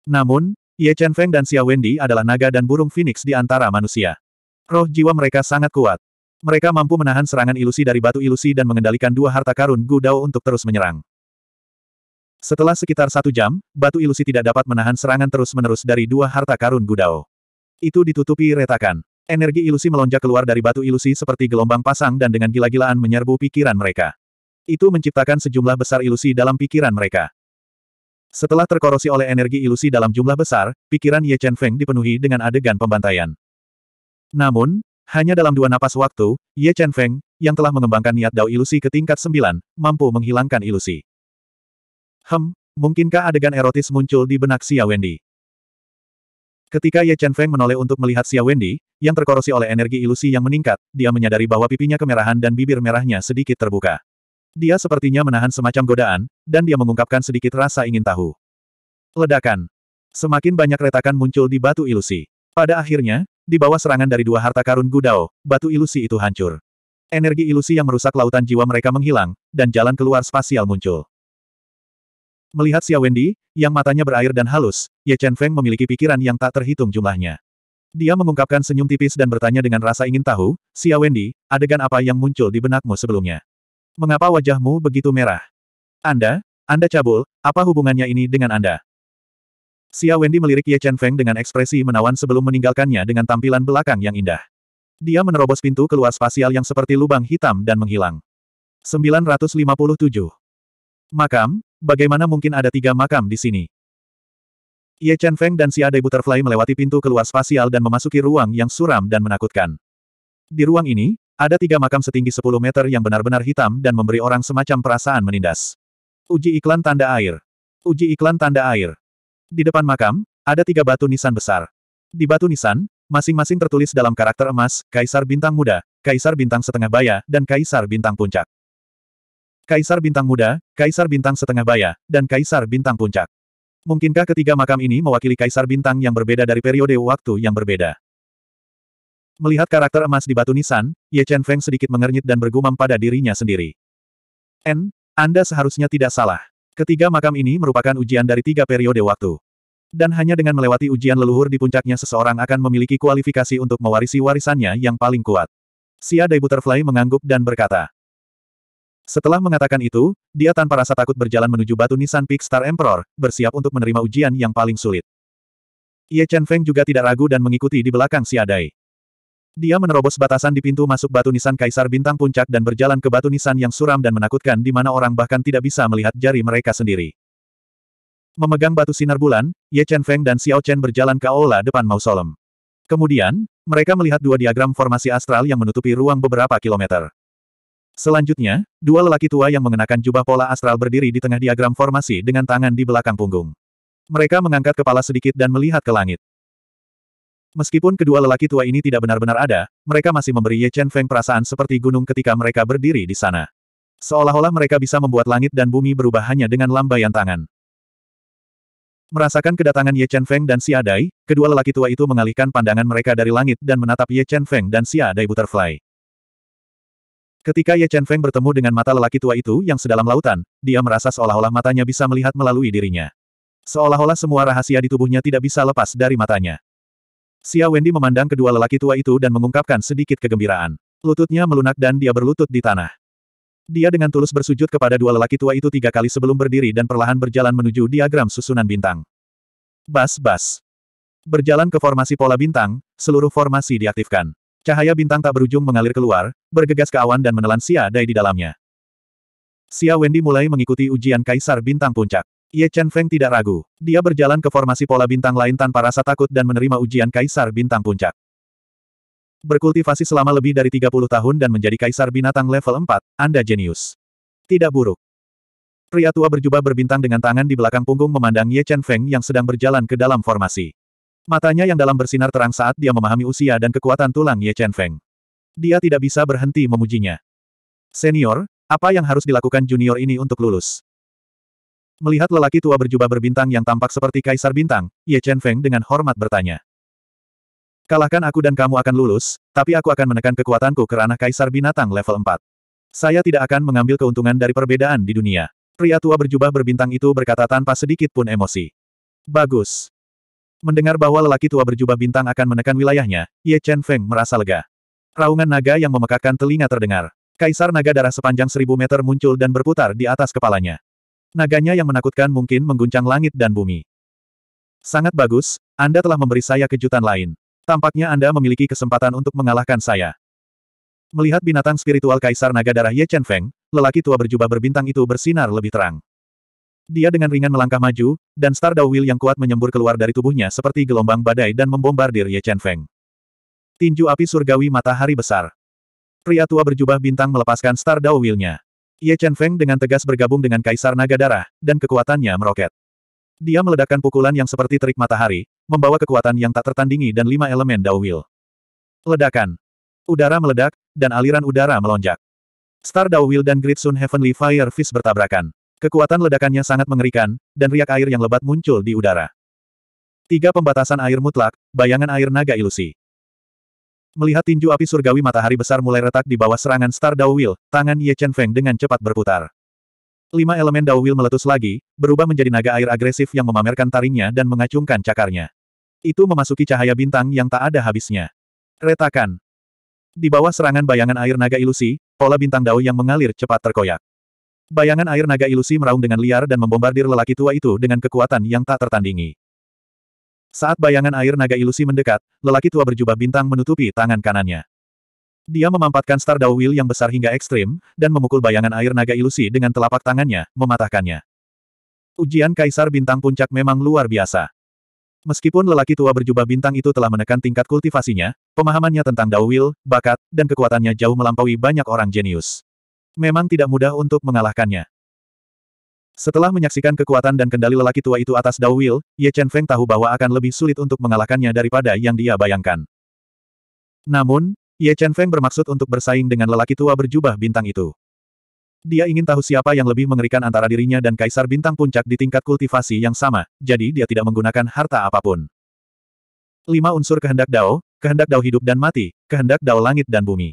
Namun, Ye Chen Feng dan Xia Wendy adalah naga dan burung phoenix di antara manusia. Roh jiwa mereka sangat kuat. Mereka mampu menahan serangan ilusi dari batu ilusi dan mengendalikan dua harta karun Gu Dao untuk terus menyerang. Setelah sekitar satu jam, batu ilusi tidak dapat menahan serangan terus-menerus dari dua harta karun Gu Dao. Itu ditutupi retakan. Energi ilusi melonjak keluar dari batu ilusi seperti gelombang pasang dan dengan gila-gilaan menyerbu pikiran mereka. Itu menciptakan sejumlah besar ilusi dalam pikiran mereka. Setelah terkorosi oleh energi ilusi dalam jumlah besar, pikiran Ye Chen Feng dipenuhi dengan adegan pembantaian. Namun, hanya dalam dua napas waktu, Ye Chen Feng, yang telah mengembangkan niat dao ilusi ke tingkat sembilan, mampu menghilangkan ilusi. Hem, mungkinkah adegan erotis muncul di benak Xia Wendy? Ketika Ye Chen Feng menoleh untuk melihat Xia Wendy, yang terkorosi oleh energi ilusi yang meningkat, dia menyadari bahwa pipinya kemerahan dan bibir merahnya sedikit terbuka. Dia sepertinya menahan semacam godaan, dan dia mengungkapkan sedikit rasa ingin tahu. Ledakan. Semakin banyak retakan muncul di batu ilusi. Pada akhirnya, di bawah serangan dari dua harta karun Gudao, batu ilusi itu hancur. Energi ilusi yang merusak lautan jiwa mereka menghilang, dan jalan keluar spasial muncul. Melihat Xia Wendy, yang matanya berair dan halus, Ye Chen Feng memiliki pikiran yang tak terhitung jumlahnya. Dia mengungkapkan senyum tipis dan bertanya dengan rasa ingin tahu, Xia Wendy, adegan apa yang muncul di benakmu sebelumnya? Mengapa wajahmu begitu merah? Anda, Anda cabul, apa hubungannya ini dengan Anda? Xia Wendy melirik Ye Chen Feng dengan ekspresi menawan sebelum meninggalkannya dengan tampilan belakang yang indah. Dia menerobos pintu keluar spasial yang seperti lubang hitam dan menghilang. 957. Makam, bagaimana mungkin ada tiga makam di sini? Ye Chen Feng dan Xia Butterfly melewati pintu keluar spasial dan memasuki ruang yang suram dan menakutkan. Di ruang ini, ada tiga makam setinggi 10 meter yang benar-benar hitam dan memberi orang semacam perasaan menindas. Uji iklan tanda air. Uji iklan tanda air. Di depan makam, ada tiga batu nisan besar. Di batu nisan, masing-masing tertulis dalam karakter emas, Kaisar Bintang Muda, Kaisar Bintang Setengah Baya, dan Kaisar Bintang Puncak. Kaisar Bintang Muda, Kaisar Bintang Setengah Baya, dan Kaisar Bintang Puncak. Mungkinkah ketiga makam ini mewakili Kaisar Bintang yang berbeda dari periode waktu yang berbeda? Melihat karakter emas di batu nisan, Ye Chen Feng sedikit mengernyit dan bergumam pada dirinya sendiri. N, Anda seharusnya tidak salah. Ketiga makam ini merupakan ujian dari tiga periode waktu. Dan hanya dengan melewati ujian leluhur di puncaknya seseorang akan memiliki kualifikasi untuk mewarisi warisannya yang paling kuat. Sia Dai Butterfly mengangguk dan berkata. Setelah mengatakan itu, dia tanpa rasa takut berjalan menuju batu nisan Peak Star Emperor, bersiap untuk menerima ujian yang paling sulit. Ye Chen Feng juga tidak ragu dan mengikuti di belakang Xia Dai. Dia menerobos batasan di pintu masuk batu nisan Kaisar Bintang Puncak dan berjalan ke batu nisan yang suram dan menakutkan di mana orang bahkan tidak bisa melihat jari mereka sendiri. Memegang batu sinar bulan, Ye Chen Feng dan Xiao Chen berjalan ke aula depan mausolem. Kemudian, mereka melihat dua diagram formasi astral yang menutupi ruang beberapa kilometer. Selanjutnya, dua lelaki tua yang mengenakan jubah pola astral berdiri di tengah diagram formasi dengan tangan di belakang punggung. Mereka mengangkat kepala sedikit dan melihat ke langit. Meskipun kedua lelaki tua ini tidak benar-benar ada, mereka masih memberi Ye Chen Feng perasaan seperti gunung ketika mereka berdiri di sana. Seolah-olah mereka bisa membuat langit dan bumi berubah hanya dengan lambaian tangan. Merasakan kedatangan Ye Chen Feng dan Xia Dai, kedua lelaki tua itu mengalihkan pandangan mereka dari langit dan menatap Ye Chen Feng dan Xia Dai Butterfly. Ketika Ye Chen Feng bertemu dengan mata lelaki tua itu yang sedalam lautan, dia merasa seolah-olah matanya bisa melihat melalui dirinya. Seolah-olah semua rahasia di tubuhnya tidak bisa lepas dari matanya. Xia Wendy memandang kedua lelaki tua itu dan mengungkapkan sedikit kegembiraan. Lututnya melunak dan dia berlutut di tanah. Dia dengan tulus bersujud kepada dua lelaki tua itu tiga kali sebelum berdiri dan perlahan berjalan menuju diagram susunan bintang. Bas-bas. Berjalan ke formasi pola bintang, seluruh formasi diaktifkan. Cahaya bintang tak berujung mengalir keluar, bergegas ke awan dan menelan Xia Dai di dalamnya. Xia Wendy mulai mengikuti ujian Kaisar Bintang Puncak. Ye Chen Feng tidak ragu. Dia berjalan ke formasi pola bintang lain tanpa rasa takut dan menerima ujian Kaisar Bintang Puncak. Berkultivasi selama lebih dari 30 tahun dan menjadi Kaisar Binatang level 4, Anda jenius. Tidak buruk. Pria tua berjubah berbintang dengan tangan di belakang punggung memandang Ye Chen Feng yang sedang berjalan ke dalam formasi. Matanya yang dalam bersinar terang saat dia memahami usia dan kekuatan tulang Ye Chen Feng. Dia tidak bisa berhenti memujinya. Senior, apa yang harus dilakukan junior ini untuk lulus? Melihat lelaki tua berjubah berbintang yang tampak seperti kaisar bintang, Ye Chen Feng dengan hormat bertanya. Kalahkan aku dan kamu akan lulus, tapi aku akan menekan kekuatanku ke ranah kaisar binatang level 4. Saya tidak akan mengambil keuntungan dari perbedaan di dunia. Pria tua berjubah berbintang itu berkata tanpa sedikit pun emosi. Bagus. Mendengar bahwa lelaki tua berjubah bintang akan menekan wilayahnya, Ye Chen Feng merasa lega. Raungan naga yang memekakkan telinga terdengar. Kaisar naga darah sepanjang seribu meter muncul dan berputar di atas kepalanya. Naganya yang menakutkan mungkin mengguncang langit dan bumi. Sangat bagus, Anda telah memberi saya kejutan lain. Tampaknya Anda memiliki kesempatan untuk mengalahkan saya. Melihat binatang spiritual Kaisar Naga Darah Ye Chen Feng, lelaki tua berjubah berbintang itu bersinar lebih terang. Dia dengan ringan melangkah maju, dan Star Dawil yang kuat menyembur keluar dari tubuhnya seperti gelombang badai dan membombardir Ye Chen Feng. Tinju api surgawi matahari besar. Pria tua berjubah bintang melepaskan Star Dawilnya. Ye Chen Feng dengan tegas bergabung dengan Kaisar Naga Darah, dan kekuatannya meroket. Dia meledakkan pukulan yang seperti terik matahari, membawa kekuatan yang tak tertandingi dan lima elemen Dawil. Ledakan. Udara meledak, dan aliran udara melonjak. Star Dawil dan Great Sun Heavenly Fire Fist bertabrakan. Kekuatan ledakannya sangat mengerikan, dan riak air yang lebat muncul di udara. Tiga pembatasan air mutlak, bayangan air naga ilusi. Melihat tinju api surgawi matahari besar mulai retak di bawah serangan Star Dawil, tangan Ye Chen Feng dengan cepat berputar. Lima elemen Dawil meletus lagi, berubah menjadi naga air agresif yang memamerkan taringnya dan mengacungkan cakarnya. Itu memasuki cahaya bintang yang tak ada habisnya. Retakan. Di bawah serangan bayangan air naga ilusi, pola bintang Dao yang mengalir cepat terkoyak. Bayangan air naga ilusi meraung dengan liar dan membombardir lelaki tua itu dengan kekuatan yang tak tertandingi. Saat bayangan air naga ilusi mendekat, lelaki tua berjubah bintang menutupi tangan kanannya. Dia memampatkan star Dawil yang besar hingga ekstrim, dan memukul bayangan air naga ilusi dengan telapak tangannya, mematahkannya. Ujian Kaisar Bintang Puncak memang luar biasa. Meskipun lelaki tua berjubah bintang itu telah menekan tingkat kultivasinya, pemahamannya tentang Dawil, bakat, dan kekuatannya jauh melampaui banyak orang jenius. Memang tidak mudah untuk mengalahkannya. Setelah menyaksikan kekuatan dan kendali lelaki tua itu atas Dao Will, Ye Chen Feng tahu bahwa akan lebih sulit untuk mengalahkannya daripada yang dia bayangkan. Namun, Ye Chen Feng bermaksud untuk bersaing dengan lelaki tua berjubah bintang itu. Dia ingin tahu siapa yang lebih mengerikan antara dirinya dan Kaisar Bintang Puncak di tingkat kultivasi yang sama, jadi dia tidak menggunakan harta apapun. Lima unsur kehendak Dao, kehendak Dao hidup dan mati, kehendak Dao langit dan bumi.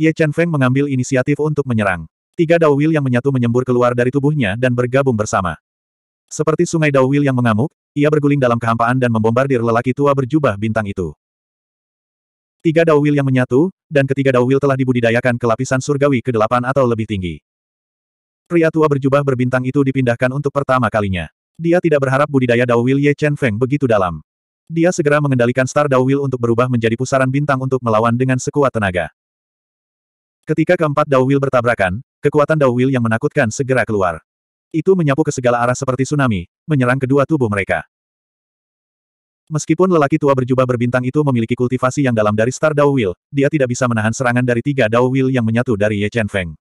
Ye Chen Feng mengambil inisiatif untuk menyerang. Tiga dawil yang menyatu menyembur keluar dari tubuhnya dan bergabung bersama. Seperti sungai dawil yang mengamuk, ia berguling dalam kehampaan dan membombardir lelaki tua berjubah bintang itu. Tiga dawil yang menyatu, dan ketiga dawil telah dibudidayakan ke lapisan surgawi ke-8 atau lebih tinggi. Pria tua berjubah berbintang itu dipindahkan untuk pertama kalinya. Dia tidak berharap budidaya dawil Ye Chen Feng begitu dalam. Dia segera mengendalikan Star Dawil untuk berubah menjadi pusaran bintang untuk melawan dengan sekuat tenaga. Ketika keempat Dawil bertabrakan, kekuatan Dawil yang menakutkan segera keluar. Itu menyapu ke segala arah seperti tsunami, menyerang kedua tubuh mereka. Meskipun lelaki tua berjubah berbintang itu memiliki kultivasi yang dalam dari Star Dawil, dia tidak bisa menahan serangan dari tiga Dawil yang menyatu dari Ye Chen Feng.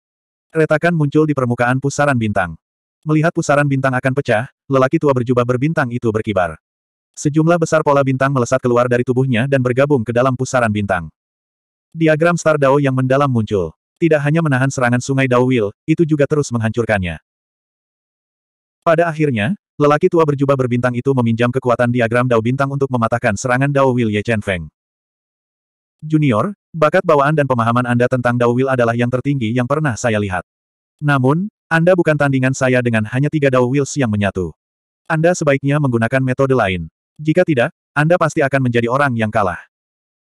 Retakan muncul di permukaan pusaran bintang. Melihat pusaran bintang akan pecah, lelaki tua berjubah berbintang itu berkibar. Sejumlah besar pola bintang melesat keluar dari tubuhnya dan bergabung ke dalam pusaran bintang. Diagram Star Dao yang mendalam muncul. Tidak hanya menahan serangan sungai Dao Will, itu juga terus menghancurkannya. Pada akhirnya, lelaki tua berjubah berbintang itu meminjam kekuatan diagram Dao Bintang untuk mematahkan serangan Dao Will Ye Chen Feng. Junior, bakat bawaan dan pemahaman Anda tentang Dao Will adalah yang tertinggi yang pernah saya lihat. Namun, Anda bukan tandingan saya dengan hanya tiga Dao Wills yang menyatu. Anda sebaiknya menggunakan metode lain. Jika tidak, Anda pasti akan menjadi orang yang kalah.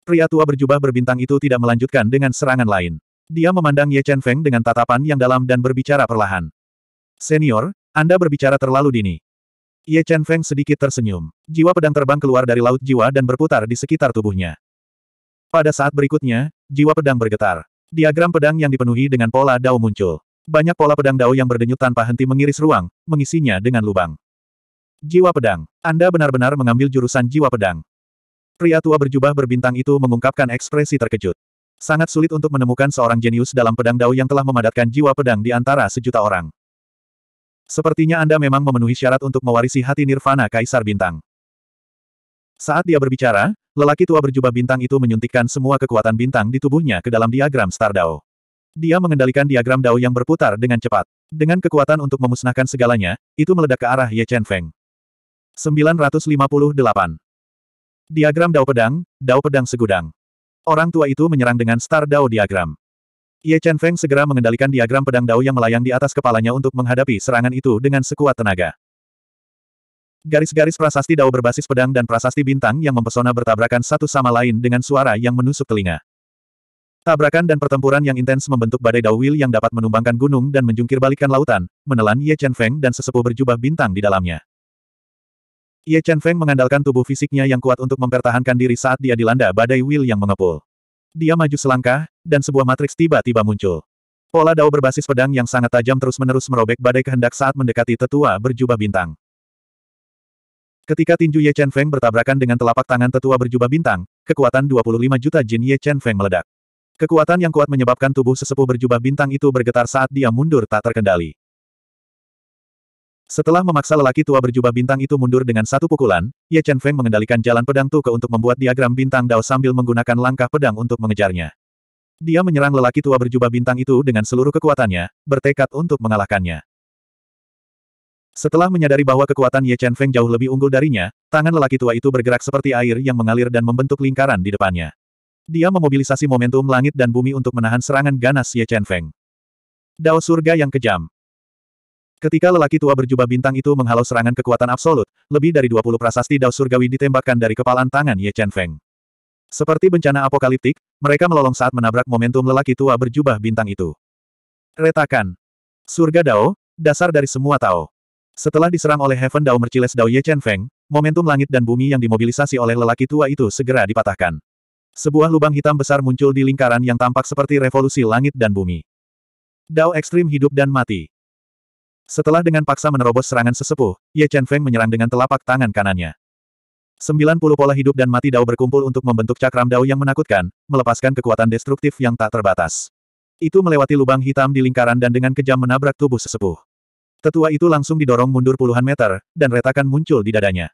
Pria tua berjubah berbintang itu tidak melanjutkan dengan serangan lain. Dia memandang Ye Chen Feng dengan tatapan yang dalam dan berbicara perlahan. Senior, Anda berbicara terlalu dini. Ye Chen Feng sedikit tersenyum. Jiwa pedang terbang keluar dari laut jiwa dan berputar di sekitar tubuhnya. Pada saat berikutnya, jiwa pedang bergetar. Diagram pedang yang dipenuhi dengan pola dao muncul. Banyak pola pedang dao yang berdenyut tanpa henti mengiris ruang, mengisinya dengan lubang. Jiwa pedang. Anda benar-benar mengambil jurusan jiwa pedang. Pria tua berjubah berbintang itu mengungkapkan ekspresi terkejut. Sangat sulit untuk menemukan seorang jenius dalam pedang dao yang telah memadatkan jiwa pedang di antara sejuta orang. Sepertinya Anda memang memenuhi syarat untuk mewarisi hati nirvana Kaisar Bintang. Saat dia berbicara, lelaki tua berjubah bintang itu menyuntikkan semua kekuatan bintang di tubuhnya ke dalam diagram Star Dao. Dia mengendalikan diagram Dao yang berputar dengan cepat. Dengan kekuatan untuk memusnahkan segalanya, itu meledak ke arah Ye Chen Feng. 958. Diagram Dao Pedang, Dao Pedang Segudang. Orang tua itu menyerang dengan Star Dao Diagram. Ye Chen Feng segera mengendalikan diagram pedang Dao yang melayang di atas kepalanya untuk menghadapi serangan itu dengan sekuat tenaga. Garis-garis prasasti Dao berbasis pedang dan prasasti bintang yang mempesona bertabrakan satu sama lain dengan suara yang menusuk telinga. Tabrakan dan pertempuran yang intens membentuk badai Dao Will yang dapat menumbangkan gunung dan menjungkir balikan lautan, menelan Ye Chen Feng dan sesepuh berjubah bintang di dalamnya. Ye Chen Feng mengandalkan tubuh fisiknya yang kuat untuk mempertahankan diri saat dia dilanda badai Will yang mengepul. Dia maju selangkah, dan sebuah matriks tiba-tiba muncul. Pola dao berbasis pedang yang sangat tajam terus-menerus merobek badai kehendak saat mendekati tetua berjubah bintang. Ketika tinju Ye Chen Feng bertabrakan dengan telapak tangan tetua berjubah bintang, kekuatan 25 juta jin Ye Chen Feng meledak. Kekuatan yang kuat menyebabkan tubuh sesepuh berjubah bintang itu bergetar saat dia mundur tak terkendali. Setelah memaksa lelaki tua berjubah bintang itu mundur dengan satu pukulan, Ye Chen Feng mengendalikan jalan pedang Tuke untuk membuat diagram bintang Dao sambil menggunakan langkah pedang untuk mengejarnya. Dia menyerang lelaki tua berjubah bintang itu dengan seluruh kekuatannya, bertekad untuk mengalahkannya. Setelah menyadari bahwa kekuatan Ye Chen Feng jauh lebih unggul darinya, tangan lelaki tua itu bergerak seperti air yang mengalir dan membentuk lingkaran di depannya. Dia memobilisasi momentum langit dan bumi untuk menahan serangan ganas Ye Chen Feng. Dao surga yang kejam. Ketika lelaki tua berjubah bintang itu menghalau serangan kekuatan absolut, lebih dari 20 prasasti Dao Surgawi ditembakkan dari kepalan tangan Ye Chen Feng. Seperti bencana apokaliptik, mereka melolong saat menabrak momentum lelaki tua berjubah bintang itu. Retakan. Surga Dao, dasar dari semua Tao. Setelah diserang oleh Heaven Dao Merciles Dao Ye Chen Feng, momentum langit dan bumi yang dimobilisasi oleh lelaki tua itu segera dipatahkan. Sebuah lubang hitam besar muncul di lingkaran yang tampak seperti revolusi langit dan bumi. Dao ekstrim hidup dan mati. Setelah dengan paksa menerobos serangan sesepuh, Ye Chen Feng menyerang dengan telapak tangan kanannya. 90 pola hidup dan mati dao berkumpul untuk membentuk cakram dao yang menakutkan, melepaskan kekuatan destruktif yang tak terbatas. Itu melewati lubang hitam di lingkaran dan dengan kejam menabrak tubuh sesepuh. Tetua itu langsung didorong mundur puluhan meter, dan retakan muncul di dadanya.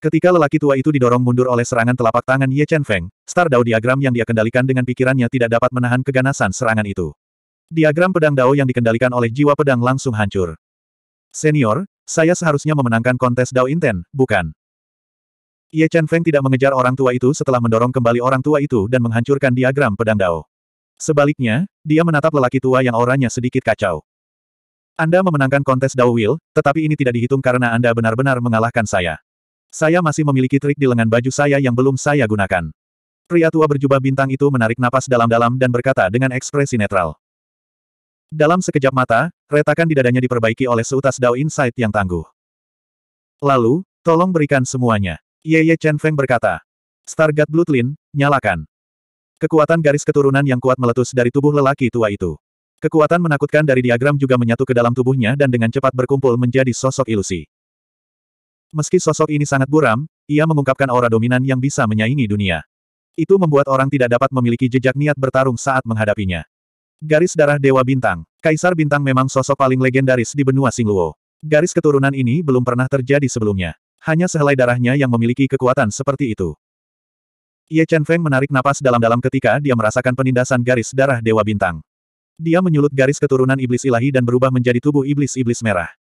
Ketika lelaki tua itu didorong mundur oleh serangan telapak tangan Ye Chen Feng, star dao diagram yang dia kendalikan dengan pikirannya tidak dapat menahan keganasan serangan itu. Diagram pedang Dao yang dikendalikan oleh jiwa pedang langsung hancur. Senior, saya seharusnya memenangkan kontes Dao Inten, bukan? Ye Chen Feng tidak mengejar orang tua itu setelah mendorong kembali orang tua itu dan menghancurkan diagram pedang Dao. Sebaliknya, dia menatap lelaki tua yang auranya sedikit kacau. Anda memenangkan kontes Dao Will, tetapi ini tidak dihitung karena Anda benar-benar mengalahkan saya. Saya masih memiliki trik di lengan baju saya yang belum saya gunakan. Pria tua berjubah bintang itu menarik napas dalam-dalam dan berkata dengan ekspresi netral. Dalam sekejap mata, retakan di dadanya diperbaiki oleh seutas Dao Insight yang tangguh. Lalu, tolong berikan semuanya. Ye Ye Chen Feng berkata. Stargate Blood nyalakan. Kekuatan garis keturunan yang kuat meletus dari tubuh lelaki tua itu. Kekuatan menakutkan dari diagram juga menyatu ke dalam tubuhnya dan dengan cepat berkumpul menjadi sosok ilusi. Meski sosok ini sangat buram, ia mengungkapkan aura dominan yang bisa menyaingi dunia. Itu membuat orang tidak dapat memiliki jejak niat bertarung saat menghadapinya. Garis darah Dewa Bintang. Kaisar Bintang memang sosok paling legendaris di benua Singluo. Garis keturunan ini belum pernah terjadi sebelumnya. Hanya sehelai darahnya yang memiliki kekuatan seperti itu. Ye Chen Feng menarik napas dalam-dalam ketika dia merasakan penindasan garis darah Dewa Bintang. Dia menyulut garis keturunan iblis ilahi dan berubah menjadi tubuh iblis-iblis merah.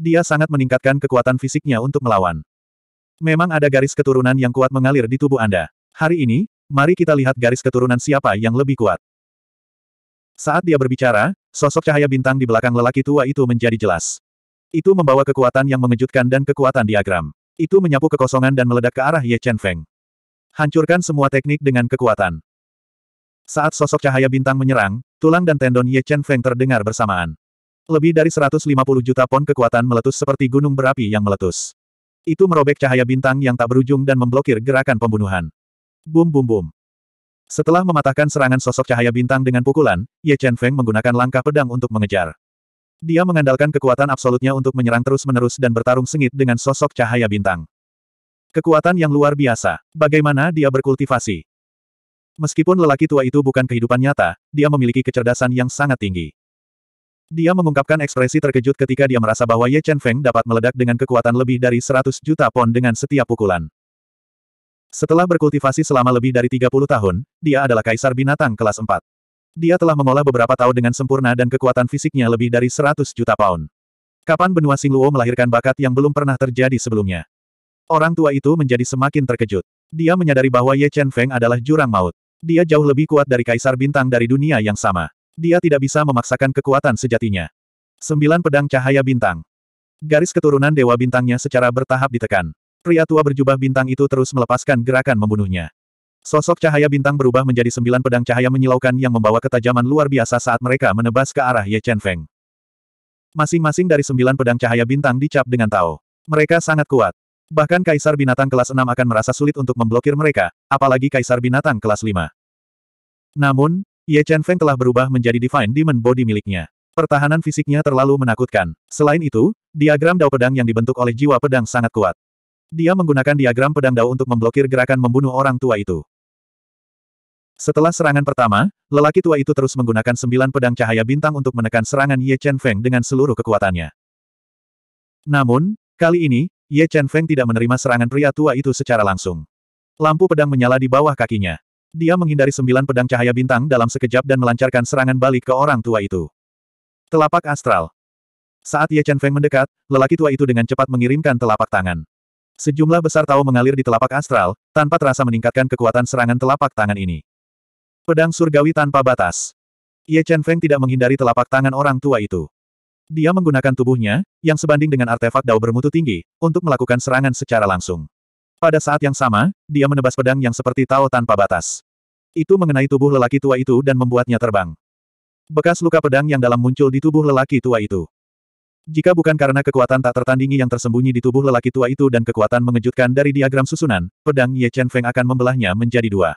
Dia sangat meningkatkan kekuatan fisiknya untuk melawan. Memang ada garis keturunan yang kuat mengalir di tubuh Anda. Hari ini, mari kita lihat garis keturunan siapa yang lebih kuat. Saat dia berbicara, sosok cahaya bintang di belakang lelaki tua itu menjadi jelas. Itu membawa kekuatan yang mengejutkan dan kekuatan diagram. Itu menyapu kekosongan dan meledak ke arah Ye Chen Feng. Hancurkan semua teknik dengan kekuatan. Saat sosok cahaya bintang menyerang, tulang dan tendon Ye Chen Feng terdengar bersamaan. Lebih dari 150 juta pon kekuatan meletus seperti gunung berapi yang meletus. Itu merobek cahaya bintang yang tak berujung dan memblokir gerakan pembunuhan. Bum bum bum. Setelah mematahkan serangan sosok cahaya bintang dengan pukulan, Ye Chen Feng menggunakan langkah pedang untuk mengejar. Dia mengandalkan kekuatan absolutnya untuk menyerang terus-menerus dan bertarung sengit dengan sosok cahaya bintang. Kekuatan yang luar biasa. Bagaimana dia berkultivasi? Meskipun lelaki tua itu bukan kehidupan nyata, dia memiliki kecerdasan yang sangat tinggi. Dia mengungkapkan ekspresi terkejut ketika dia merasa bahwa Ye Chen Feng dapat meledak dengan kekuatan lebih dari 100 juta pon dengan setiap pukulan. Setelah berkultivasi selama lebih dari 30 tahun, dia adalah kaisar binatang kelas 4. Dia telah mengolah beberapa tahun dengan sempurna dan kekuatan fisiknya lebih dari 100 juta pound. Kapan benua Singluo melahirkan bakat yang belum pernah terjadi sebelumnya? Orang tua itu menjadi semakin terkejut. Dia menyadari bahwa Ye Chen Feng adalah jurang maut. Dia jauh lebih kuat dari kaisar bintang dari dunia yang sama. Dia tidak bisa memaksakan kekuatan sejatinya. Sembilan pedang cahaya bintang. Garis keturunan dewa bintangnya secara bertahap ditekan pria tua berjubah bintang itu terus melepaskan gerakan membunuhnya. Sosok cahaya bintang berubah menjadi sembilan pedang cahaya menyilaukan yang membawa ketajaman luar biasa saat mereka menebas ke arah Ye Chen Feng. Masing-masing dari sembilan pedang cahaya bintang dicap dengan Tao. Mereka sangat kuat. Bahkan Kaisar Binatang kelas 6 akan merasa sulit untuk memblokir mereka, apalagi Kaisar Binatang kelas 5. Namun, Ye Chen Feng telah berubah menjadi Divine Demon Body miliknya. Pertahanan fisiknya terlalu menakutkan. Selain itu, diagram dao pedang yang dibentuk oleh jiwa pedang sangat kuat. Dia menggunakan diagram pedang Dao untuk memblokir gerakan membunuh orang tua itu. Setelah serangan pertama, lelaki tua itu terus menggunakan sembilan pedang cahaya bintang untuk menekan serangan Ye Chen Feng dengan seluruh kekuatannya. Namun, kali ini, Ye Chen Feng tidak menerima serangan pria tua itu secara langsung. Lampu pedang menyala di bawah kakinya. Dia menghindari sembilan pedang cahaya bintang dalam sekejap dan melancarkan serangan balik ke orang tua itu. Telapak astral. Saat Ye Chen Feng mendekat, lelaki tua itu dengan cepat mengirimkan telapak tangan. Sejumlah besar tahu mengalir di telapak astral, tanpa terasa meningkatkan kekuatan serangan telapak tangan ini. Pedang surgawi tanpa batas. Ye Chen Feng tidak menghindari telapak tangan orang tua itu. Dia menggunakan tubuhnya, yang sebanding dengan artefak dao bermutu tinggi, untuk melakukan serangan secara langsung. Pada saat yang sama, dia menebas pedang yang seperti tao tanpa batas. Itu mengenai tubuh lelaki tua itu dan membuatnya terbang. Bekas luka pedang yang dalam muncul di tubuh lelaki tua itu. Jika bukan karena kekuatan tak tertandingi yang tersembunyi di tubuh lelaki tua itu dan kekuatan mengejutkan dari diagram susunan, pedang Ye Chen Feng akan membelahnya menjadi dua.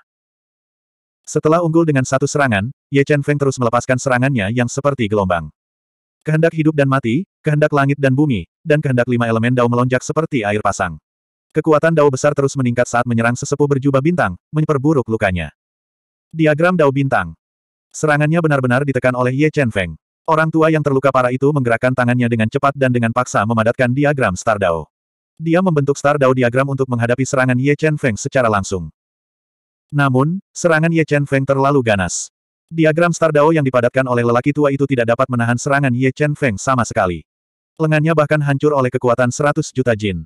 Setelah unggul dengan satu serangan, Ye Chen Feng terus melepaskan serangannya yang seperti gelombang. Kehendak hidup dan mati, kehendak langit dan bumi, dan kehendak lima elemen dao melonjak seperti air pasang. Kekuatan dao besar terus meningkat saat menyerang sesepuh berjubah bintang, menyeperburuk lukanya. Diagram dao bintang. Serangannya benar-benar ditekan oleh Ye Chen Feng. Orang tua yang terluka parah itu menggerakkan tangannya dengan cepat dan dengan paksa memadatkan diagram Star Dia membentuk Star diagram untuk menghadapi serangan Ye Chen Feng secara langsung. Namun, serangan Ye Chen Feng terlalu ganas. Diagram Star yang dipadatkan oleh lelaki tua itu tidak dapat menahan serangan Ye Chen Feng sama sekali. Lengannya bahkan hancur oleh kekuatan 100 juta jin.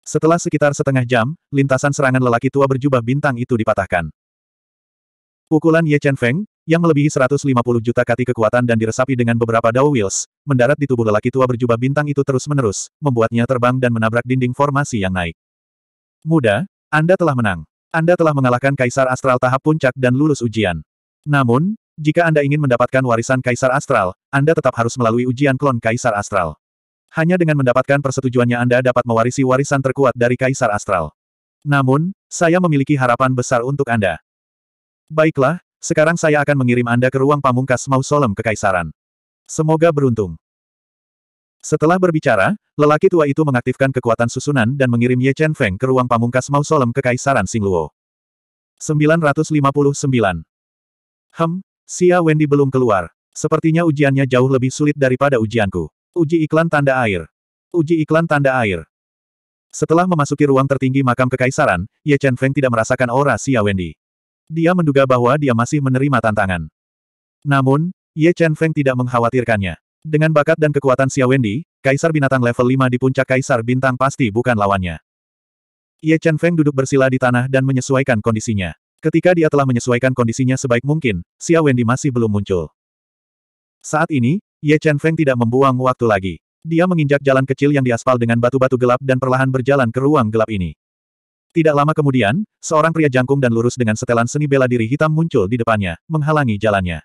Setelah sekitar setengah jam, lintasan serangan lelaki tua berjubah bintang itu dipatahkan. Pukulan Ye Chen Feng, yang melebihi 150 juta kati kekuatan dan diresapi dengan beberapa Dao Wheels, mendarat di tubuh lelaki tua berjubah bintang itu terus-menerus, membuatnya terbang dan menabrak dinding formasi yang naik. Muda, Anda telah menang. Anda telah mengalahkan Kaisar Astral tahap puncak dan lulus ujian. Namun, jika Anda ingin mendapatkan warisan Kaisar Astral, Anda tetap harus melalui ujian klon Kaisar Astral. Hanya dengan mendapatkan persetujuannya Anda dapat mewarisi warisan terkuat dari Kaisar Astral. Namun, saya memiliki harapan besar untuk Anda. Baiklah, sekarang saya akan mengirim Anda ke ruang pamungkas mausolem kekaisaran. Semoga beruntung. Setelah berbicara, lelaki tua itu mengaktifkan kekuatan susunan dan mengirim Ye Chen Feng ke ruang pamungkas mausolem kekaisaran Singluo. 959. Hem, Xia Wendy belum keluar. Sepertinya ujiannya jauh lebih sulit daripada ujianku. Uji iklan tanda air. Uji iklan tanda air. Setelah memasuki ruang tertinggi makam kekaisaran, Ye Chen Feng tidak merasakan aura Xia Wendy. Dia menduga bahwa dia masih menerima tantangan. Namun, Ye Chen Feng tidak mengkhawatirkannya. Dengan bakat dan kekuatan Xia Wendy, Kaisar Binatang level 5 di puncak Kaisar Bintang pasti bukan lawannya. Ye Chen Feng duduk bersila di tanah dan menyesuaikan kondisinya. Ketika dia telah menyesuaikan kondisinya sebaik mungkin, Xia Wendy masih belum muncul. Saat ini, Ye Chen Feng tidak membuang waktu lagi. Dia menginjak jalan kecil yang diaspal dengan batu-batu gelap dan perlahan berjalan ke ruang gelap ini. Tidak lama kemudian, seorang pria jangkung dan lurus dengan setelan seni bela diri hitam muncul di depannya, menghalangi jalannya.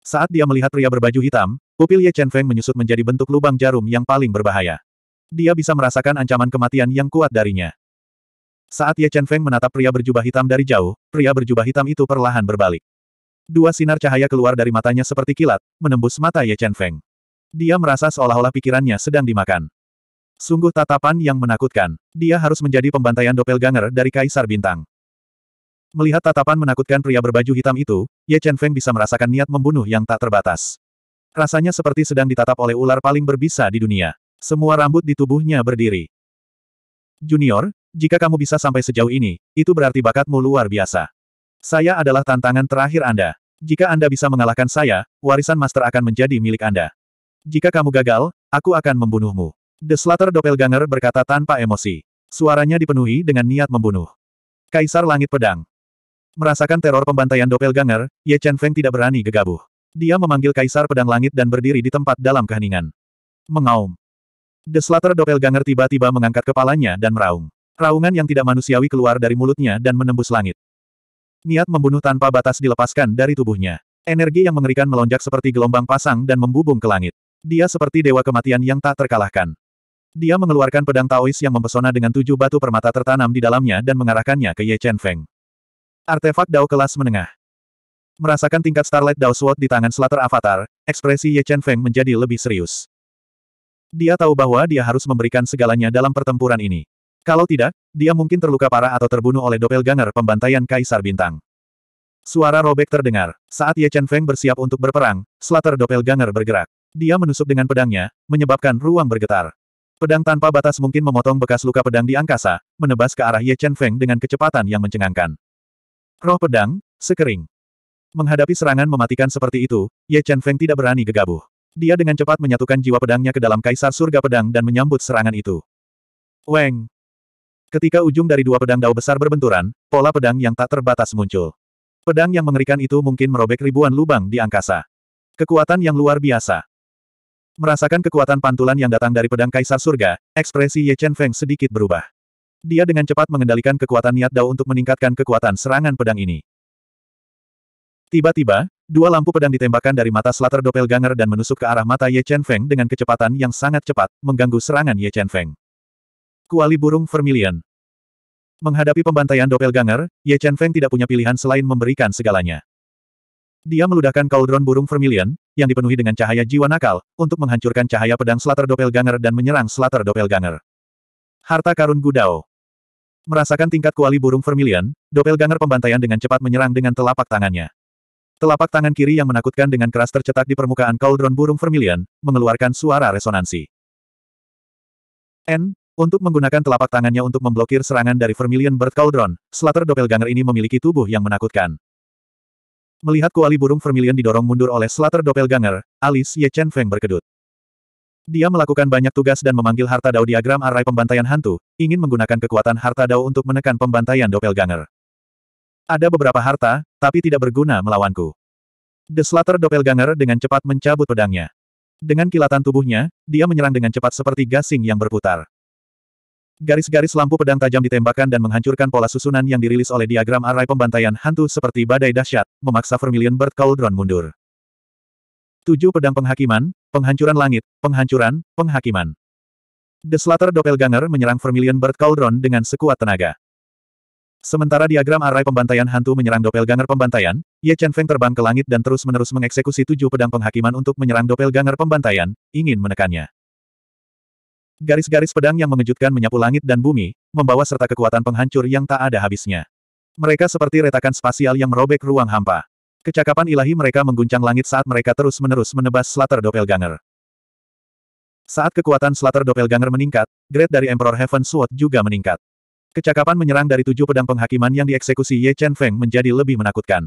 Saat dia melihat pria berbaju hitam, pupil Ye Chen Feng menyusut menjadi bentuk lubang jarum yang paling berbahaya. Dia bisa merasakan ancaman kematian yang kuat darinya. Saat Ye Chen Feng menatap pria berjubah hitam dari jauh, pria berjubah hitam itu perlahan berbalik. Dua sinar cahaya keluar dari matanya seperti kilat, menembus mata Ye Chen Feng. Dia merasa seolah-olah pikirannya sedang dimakan. Sungguh tatapan yang menakutkan. Dia harus menjadi pembantaian doppelganger dari Kaisar Bintang. Melihat tatapan menakutkan pria berbaju hitam itu, Ye Chen Feng bisa merasakan niat membunuh yang tak terbatas. Rasanya seperti sedang ditatap oleh ular paling berbisa di dunia. Semua rambut di tubuhnya berdiri. Junior, jika kamu bisa sampai sejauh ini, itu berarti bakatmu luar biasa. Saya adalah tantangan terakhir Anda. Jika Anda bisa mengalahkan saya, warisan master akan menjadi milik Anda. Jika kamu gagal, aku akan membunuhmu. The Slater Doppelganger berkata tanpa emosi. Suaranya dipenuhi dengan niat membunuh. Kaisar Langit Pedang. Merasakan teror pembantaian Doppelganger, Ye Chen Feng tidak berani gegabah. Dia memanggil Kaisar Pedang Langit dan berdiri di tempat dalam keheningan. Mengaum. The Slater Doppelganger tiba-tiba mengangkat kepalanya dan meraung. Raungan yang tidak manusiawi keluar dari mulutnya dan menembus langit. Niat membunuh tanpa batas dilepaskan dari tubuhnya. Energi yang mengerikan melonjak seperti gelombang pasang dan membubung ke langit. Dia seperti dewa kematian yang tak terkalahkan. Dia mengeluarkan pedang Taois yang mempesona dengan tujuh batu permata tertanam di dalamnya dan mengarahkannya ke Ye Chen Feng. Artefak Dao kelas menengah. Merasakan tingkat Starlight Dao Sword di tangan Slater Avatar, ekspresi Ye Chen Feng menjadi lebih serius. Dia tahu bahwa dia harus memberikan segalanya dalam pertempuran ini. Kalau tidak, dia mungkin terluka parah atau terbunuh oleh doppelganger pembantaian Kaisar Bintang. Suara robek terdengar. Saat Ye Chen Feng bersiap untuk berperang, Slater doppelganger bergerak. Dia menusuk dengan pedangnya, menyebabkan ruang bergetar. Pedang tanpa batas mungkin memotong bekas luka pedang di angkasa, menebas ke arah Ye Chen Feng dengan kecepatan yang mencengangkan. Roh pedang, sekering. Menghadapi serangan mematikan seperti itu, Ye Chen Feng tidak berani gegabah. Dia dengan cepat menyatukan jiwa pedangnya ke dalam kaisar surga pedang dan menyambut serangan itu. Weng! Ketika ujung dari dua pedang dao besar berbenturan, pola pedang yang tak terbatas muncul. Pedang yang mengerikan itu mungkin merobek ribuan lubang di angkasa. Kekuatan yang luar biasa. Merasakan kekuatan pantulan yang datang dari pedang Kaisar Surga, ekspresi Ye Chen Feng sedikit berubah. Dia dengan cepat mengendalikan kekuatan niat Dao untuk meningkatkan kekuatan serangan pedang ini. Tiba-tiba, dua lampu pedang ditembakkan dari mata Slater Doppelganger dan menusuk ke arah mata Ye Chen Feng dengan kecepatan yang sangat cepat, mengganggu serangan Ye Chen Feng. Kuali burung vermilion. Menghadapi pembantaian Doppelganger, Ye Chen Feng tidak punya pilihan selain memberikan segalanya. Dia meludahkan Cauldron Burung Vermilion, yang dipenuhi dengan cahaya jiwa nakal, untuk menghancurkan cahaya pedang Slater Doppelganger dan menyerang Slater Doppelganger. Harta karun Gudao Merasakan tingkat kuali burung vermilion, Doppelganger pembantaian dengan cepat menyerang dengan telapak tangannya. Telapak tangan kiri yang menakutkan dengan keras tercetak di permukaan Cauldron Burung Vermilion, mengeluarkan suara resonansi. N, untuk menggunakan telapak tangannya untuk memblokir serangan dari Vermilion Bird Cauldron, Slater Doppelganger ini memiliki tubuh yang menakutkan. Melihat kuali burung vermilion didorong mundur oleh Slater Doppelganger, alis Ye Chen Feng berkedut. Dia melakukan banyak tugas dan memanggil harta dao diagram arai pembantaian hantu, ingin menggunakan kekuatan harta dao untuk menekan pembantaian Doppelganger. Ada beberapa harta, tapi tidak berguna melawanku. The Slater Doppelganger dengan cepat mencabut pedangnya. Dengan kilatan tubuhnya, dia menyerang dengan cepat seperti gasing yang berputar. Garis-garis lampu pedang tajam ditembakkan dan menghancurkan pola susunan yang dirilis oleh diagram arai pembantaian hantu seperti badai dahsyat, memaksa Vermilion Bird Cauldron mundur. Tujuh pedang penghakiman, penghancuran langit, penghancuran, penghakiman. The Slater Doppelganger menyerang Vermilion Bird Cauldron dengan sekuat tenaga. Sementara diagram arai pembantaian hantu menyerang doppelganger pembantaian, Ye Chen Feng terbang ke langit dan terus-menerus mengeksekusi tujuh pedang penghakiman untuk menyerang doppelganger pembantaian, ingin menekannya. Garis-garis pedang yang mengejutkan menyapu langit dan bumi, membawa serta kekuatan penghancur yang tak ada habisnya. Mereka seperti retakan spasial yang merobek ruang hampa. Kecakapan ilahi mereka mengguncang langit saat mereka terus-menerus menebas Slater Doppelganger. Saat kekuatan Slater Doppelganger meningkat, grade dari Emperor Heaven Sword juga meningkat. Kecakapan menyerang dari tujuh pedang penghakiman yang dieksekusi Ye Chen Feng menjadi lebih menakutkan.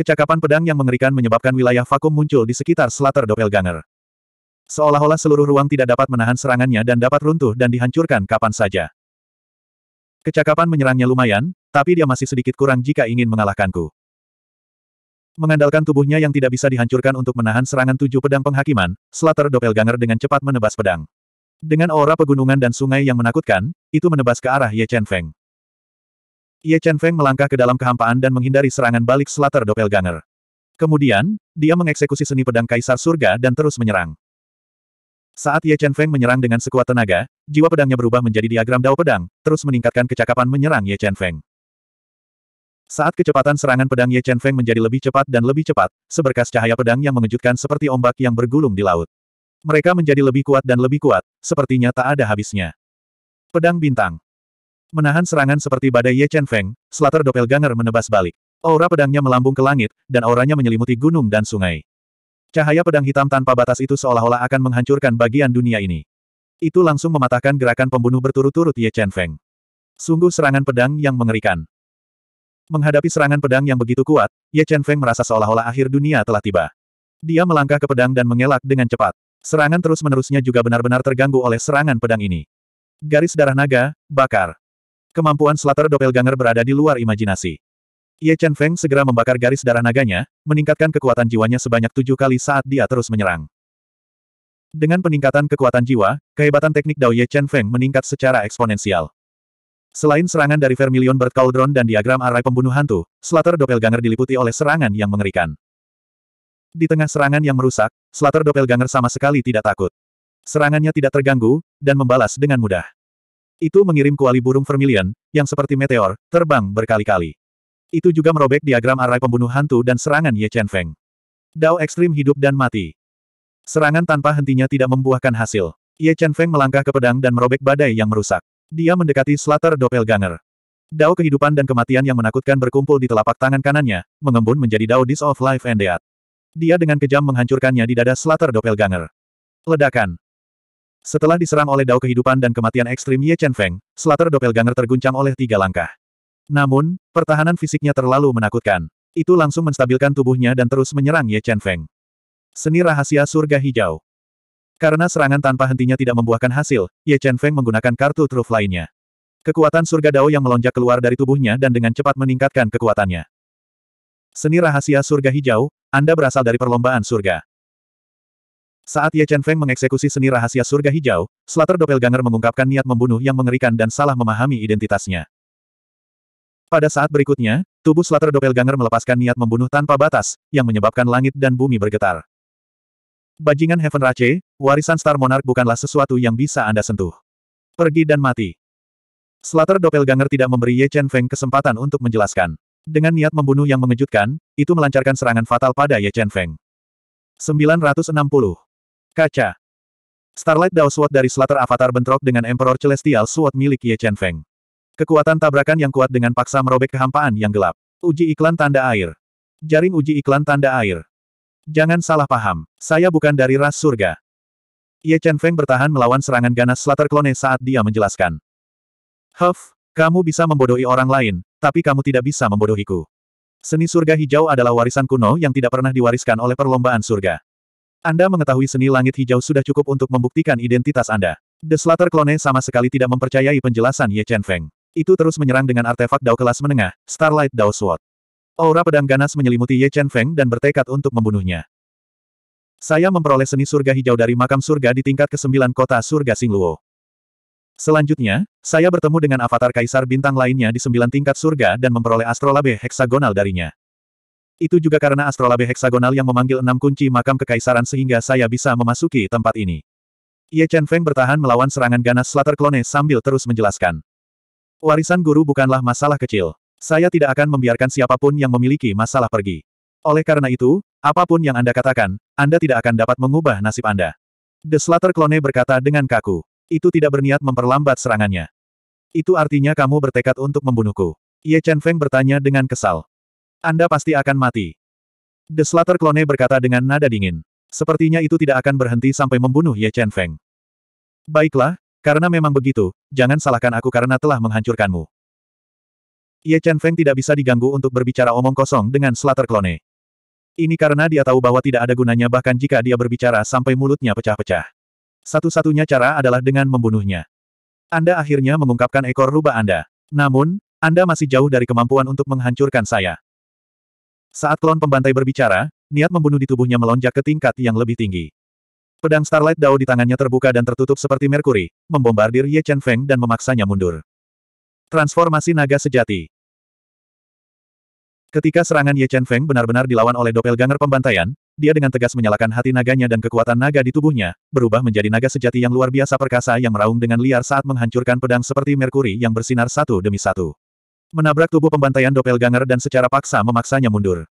Kecakapan pedang yang mengerikan menyebabkan wilayah vakum muncul di sekitar Slater Doppelganger. Seolah-olah seluruh ruang tidak dapat menahan serangannya dan dapat runtuh dan dihancurkan kapan saja. Kecakapan menyerangnya lumayan, tapi dia masih sedikit kurang jika ingin mengalahkanku. Mengandalkan tubuhnya yang tidak bisa dihancurkan untuk menahan serangan tujuh pedang penghakiman, Slater Doppelganger dengan cepat menebas pedang. Dengan aura pegunungan dan sungai yang menakutkan, itu menebas ke arah Ye Chen Feng. Ye Chen Feng melangkah ke dalam kehampaan dan menghindari serangan balik Slater Doppelganger. Kemudian, dia mengeksekusi seni pedang Kaisar Surga dan terus menyerang. Saat Ye Chen Feng menyerang dengan sekuat tenaga, jiwa pedangnya berubah menjadi diagram dao pedang, terus meningkatkan kecakapan menyerang Ye Chen Feng. Saat kecepatan serangan pedang Ye Chen Feng menjadi lebih cepat dan lebih cepat, seberkas cahaya pedang yang mengejutkan seperti ombak yang bergulung di laut. Mereka menjadi lebih kuat dan lebih kuat, sepertinya tak ada habisnya. Pedang Bintang Menahan serangan seperti badai Ye Chen Feng, Slater Doppelganger menebas balik. Aura pedangnya melambung ke langit, dan auranya menyelimuti gunung dan sungai. Cahaya pedang hitam tanpa batas itu seolah-olah akan menghancurkan bagian dunia ini. Itu langsung mematahkan gerakan pembunuh berturut-turut Ye Chen Feng. Sungguh serangan pedang yang mengerikan. Menghadapi serangan pedang yang begitu kuat, Ye Chen Feng merasa seolah-olah akhir dunia telah tiba. Dia melangkah ke pedang dan mengelak dengan cepat. Serangan terus-menerusnya juga benar-benar terganggu oleh serangan pedang ini. Garis darah naga, bakar. Kemampuan Slater Doppelganger berada di luar imajinasi. Ye Chen Feng segera membakar garis darah naganya, meningkatkan kekuatan jiwanya sebanyak tujuh kali saat dia terus menyerang. Dengan peningkatan kekuatan jiwa, kehebatan teknik Dao Ye Chen Feng meningkat secara eksponensial. Selain serangan dari Vermilion Bird Cauldron dan diagram arai pembunuh hantu, Slater Doppelganger diliputi oleh serangan yang mengerikan. Di tengah serangan yang merusak, Slater Doppelganger sama sekali tidak takut. Serangannya tidak terganggu, dan membalas dengan mudah. Itu mengirim kuali burung Vermilion, yang seperti meteor, terbang berkali-kali. Itu juga merobek diagram arai pembunuh hantu dan serangan Ye Chen Feng. Dao ekstrim hidup dan mati. Serangan tanpa hentinya tidak membuahkan hasil. Ye Chen Feng melangkah ke pedang dan merobek badai yang merusak. Dia mendekati Slater Doppelganger. Dao kehidupan dan kematian yang menakutkan berkumpul di telapak tangan kanannya, mengembun menjadi Dao Dis of Life and Death. Dia dengan kejam menghancurkannya di dada Slater Doppelganger. Ledakan. Setelah diserang oleh Dao kehidupan dan kematian ekstrim Ye Chen Feng, Slater Doppelganger terguncang oleh tiga langkah. Namun, pertahanan fisiknya terlalu menakutkan. Itu langsung menstabilkan tubuhnya dan terus menyerang Ye Chen Feng. Seni rahasia surga hijau. Karena serangan tanpa hentinya tidak membuahkan hasil, Ye Chen Feng menggunakan kartu truf lainnya. Kekuatan surga dao yang melonjak keluar dari tubuhnya dan dengan cepat meningkatkan kekuatannya. Seni rahasia surga hijau, Anda berasal dari perlombaan surga. Saat Ye Chen Feng mengeksekusi seni rahasia surga hijau, Slater Doppelganger mengungkapkan niat membunuh yang mengerikan dan salah memahami identitasnya. Pada saat berikutnya, tubuh Slater Doppelganger melepaskan niat membunuh tanpa batas, yang menyebabkan langit dan bumi bergetar. Bajingan Heaven Rache, warisan Star Monarch bukanlah sesuatu yang bisa Anda sentuh. Pergi dan mati. Slater Doppelganger tidak memberi Ye Chen Feng kesempatan untuk menjelaskan. Dengan niat membunuh yang mengejutkan, itu melancarkan serangan fatal pada Ye Chen Feng. 960. Kaca. Starlight Dao Sword dari Slater Avatar bentrok dengan Emperor Celestial Sword milik Ye Chen Feng. Kekuatan tabrakan yang kuat dengan paksa merobek kehampaan yang gelap. Uji iklan tanda air. Jaring uji iklan tanda air. Jangan salah paham, saya bukan dari ras surga. Ye Chen Feng bertahan melawan serangan ganas Slater Clone saat dia menjelaskan. Huff, kamu bisa membodohi orang lain, tapi kamu tidak bisa membodohiku. Seni surga hijau adalah warisan kuno yang tidak pernah diwariskan oleh perlombaan surga. Anda mengetahui seni langit hijau sudah cukup untuk membuktikan identitas Anda. The Slater Clone sama sekali tidak mempercayai penjelasan Ye Chen Feng. Itu terus menyerang dengan artefak Dao kelas menengah, Starlight Dao Sword. Aura pedang ganas menyelimuti Ye Chen Feng dan bertekad untuk membunuhnya. Saya memperoleh seni surga hijau dari makam surga di tingkat ke-9 kota surga Singluo. Selanjutnya, saya bertemu dengan avatar kaisar bintang lainnya di sembilan tingkat surga dan memperoleh astrolabe heksagonal darinya. Itu juga karena astrolabe heksagonal yang memanggil enam kunci makam kekaisaran sehingga saya bisa memasuki tempat ini. Ye Chen Feng bertahan melawan serangan ganas Slater Clone sambil terus menjelaskan. Warisan guru bukanlah masalah kecil. Saya tidak akan membiarkan siapapun yang memiliki masalah pergi. Oleh karena itu, apapun yang Anda katakan, Anda tidak akan dapat mengubah nasib Anda. The Slater Clone berkata dengan kaku. Itu tidak berniat memperlambat serangannya. Itu artinya kamu bertekad untuk membunuhku. Ye Chen Feng bertanya dengan kesal. Anda pasti akan mati. The Slater Clone berkata dengan nada dingin. Sepertinya itu tidak akan berhenti sampai membunuh Ye Chen Feng. Baiklah, karena memang begitu, jangan salahkan aku karena telah menghancurkanmu. Ye Chen Feng tidak bisa diganggu untuk berbicara omong kosong dengan Slater Clone. Ini karena dia tahu bahwa tidak ada gunanya bahkan jika dia berbicara sampai mulutnya pecah-pecah. Satu-satunya cara adalah dengan membunuhnya. Anda akhirnya mengungkapkan ekor rubah Anda. Namun, Anda masih jauh dari kemampuan untuk menghancurkan saya. Saat klon pembantai berbicara, niat membunuh di tubuhnya melonjak ke tingkat yang lebih tinggi. Pedang Starlight Dao di tangannya terbuka dan tertutup seperti merkuri, membombardir Ye Chen Feng dan memaksanya mundur. Transformasi naga sejati. Ketika serangan Ye Chen Feng benar-benar dilawan oleh doppelganger pembantaian, dia dengan tegas menyalakan hati naganya dan kekuatan naga di tubuhnya, berubah menjadi naga sejati yang luar biasa perkasa yang meraung dengan liar saat menghancurkan pedang seperti merkuri yang bersinar satu demi satu. Menabrak tubuh pembantaian doppelganger dan secara paksa memaksanya mundur.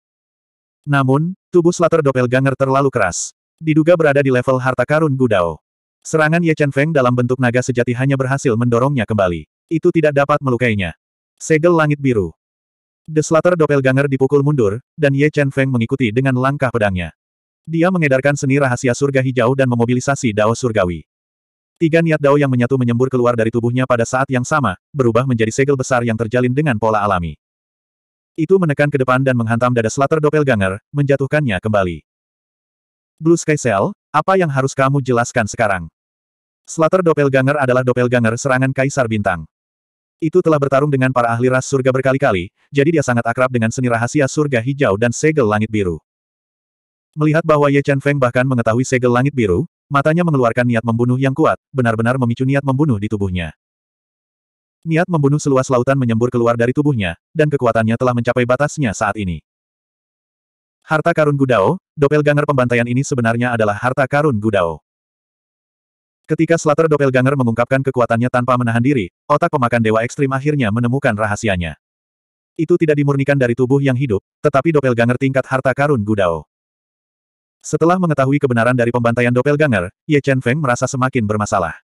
Namun, tubuh Slater doppelganger terlalu keras. Diduga berada di level harta karun Gudao. Serangan Ye Chen Feng dalam bentuk naga sejati hanya berhasil mendorongnya kembali. Itu tidak dapat melukainya. Segel langit biru. The Slater Doppelganger dipukul mundur, dan Ye Chen Feng mengikuti dengan langkah pedangnya. Dia mengedarkan seni rahasia surga hijau dan memobilisasi dao surgawi. Tiga niat dao yang menyatu menyembur keluar dari tubuhnya pada saat yang sama, berubah menjadi segel besar yang terjalin dengan pola alami. Itu menekan ke depan dan menghantam dada Slater Doppelganger, menjatuhkannya kembali. Blue Sky Cell, apa yang harus kamu jelaskan sekarang? Slater Doppelganger adalah Doppelganger serangan Kaisar Bintang. Itu telah bertarung dengan para ahli ras surga berkali-kali, jadi dia sangat akrab dengan seni rahasia surga hijau dan segel langit biru. Melihat bahwa Ye Chen Feng bahkan mengetahui segel langit biru, matanya mengeluarkan niat membunuh yang kuat, benar-benar memicu niat membunuh di tubuhnya. Niat membunuh seluas lautan menyembur keluar dari tubuhnya, dan kekuatannya telah mencapai batasnya saat ini. Harta karun Gudao, doppelganger pembantaian ini sebenarnya adalah harta karun Gudao. Ketika Slater doppelganger mengungkapkan kekuatannya tanpa menahan diri, otak pemakan dewa ekstrim akhirnya menemukan rahasianya. Itu tidak dimurnikan dari tubuh yang hidup, tetapi doppelganger tingkat harta karun Gudao. Setelah mengetahui kebenaran dari pembantaian doppelganger, Ye Chen Feng merasa semakin bermasalah.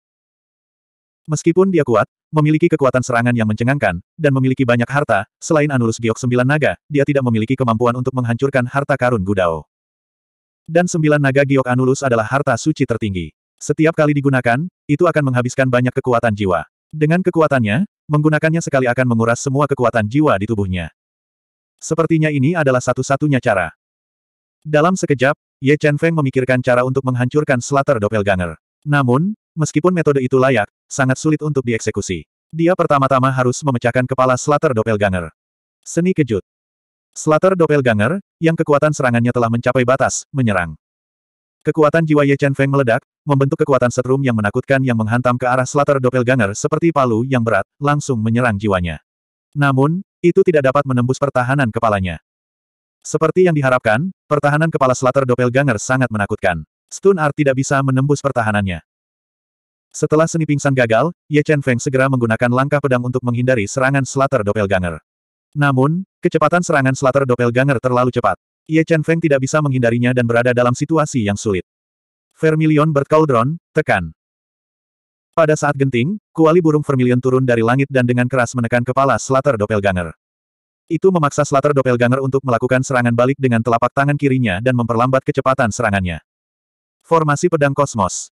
Meskipun dia kuat, memiliki kekuatan serangan yang mencengangkan, dan memiliki banyak harta, selain Anulus Giok Sembilan Naga, dia tidak memiliki kemampuan untuk menghancurkan harta karun Gudao. Dan Sembilan Naga Giok Anulus adalah harta suci tertinggi. Setiap kali digunakan, itu akan menghabiskan banyak kekuatan jiwa. Dengan kekuatannya, menggunakannya sekali akan menguras semua kekuatan jiwa di tubuhnya. Sepertinya ini adalah satu-satunya cara. Dalam sekejap, Ye Chen Feng memikirkan cara untuk menghancurkan Slater Doppelganger. Namun, meskipun metode itu layak, sangat sulit untuk dieksekusi. Dia pertama-tama harus memecahkan kepala Slater Doppelganger. Seni kejut. Slater Doppelganger, yang kekuatan serangannya telah mencapai batas, menyerang. Kekuatan jiwa Ye Chen Feng meledak, membentuk kekuatan setrum yang menakutkan yang menghantam ke arah Slater Doppelganger seperti palu yang berat, langsung menyerang jiwanya. Namun, itu tidak dapat menembus pertahanan kepalanya. Seperti yang diharapkan, pertahanan kepala Slater Doppelganger sangat menakutkan. Stun Art tidak bisa menembus pertahanannya. Setelah seni pingsan gagal, Ye Chen Feng segera menggunakan langkah pedang untuk menghindari serangan Slater Doppelganger. Namun, kecepatan serangan Slater Doppelganger terlalu cepat. Ye Chen Feng tidak bisa menghindarinya dan berada dalam situasi yang sulit. Vermilion Bertcauldron, tekan. Pada saat genting, kuali burung Vermilion turun dari langit dan dengan keras menekan kepala Slater Doppelganger. Itu memaksa Slater Doppelganger untuk melakukan serangan balik dengan telapak tangan kirinya dan memperlambat kecepatan serangannya. Formasi Pedang Kosmos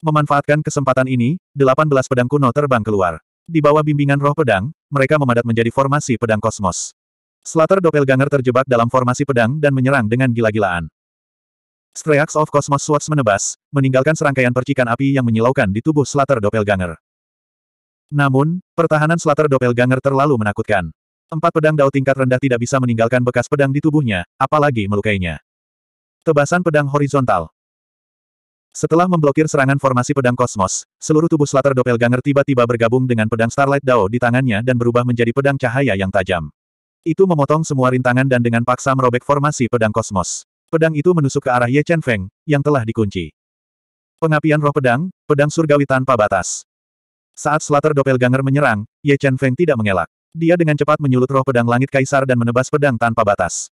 Memanfaatkan kesempatan ini, 18 pedang kuno terbang keluar. Di bawah bimbingan roh pedang, mereka memadat menjadi formasi pedang kosmos. Slater Doppelganger terjebak dalam formasi pedang dan menyerang dengan gila-gilaan. Streaks of Cosmos Swords menebas, meninggalkan serangkaian percikan api yang menyilaukan di tubuh Slater Doppelganger. Namun, pertahanan Slater Doppelganger terlalu menakutkan. Empat pedang dao tingkat rendah tidak bisa meninggalkan bekas pedang di tubuhnya, apalagi melukainya. Tebasan pedang horizontal. Setelah memblokir serangan formasi pedang kosmos, seluruh tubuh Slater Doppelganger tiba-tiba bergabung dengan pedang Starlight Dao di tangannya dan berubah menjadi pedang cahaya yang tajam. Itu memotong semua rintangan dan dengan paksa merobek formasi pedang kosmos. Pedang itu menusuk ke arah Ye Chen Feng, yang telah dikunci. Pengapian roh pedang, pedang surgawi tanpa batas. Saat Slater Doppelganger menyerang, Ye Chen Feng tidak mengelak. Dia dengan cepat menyulut roh pedang langit kaisar dan menebas pedang tanpa batas.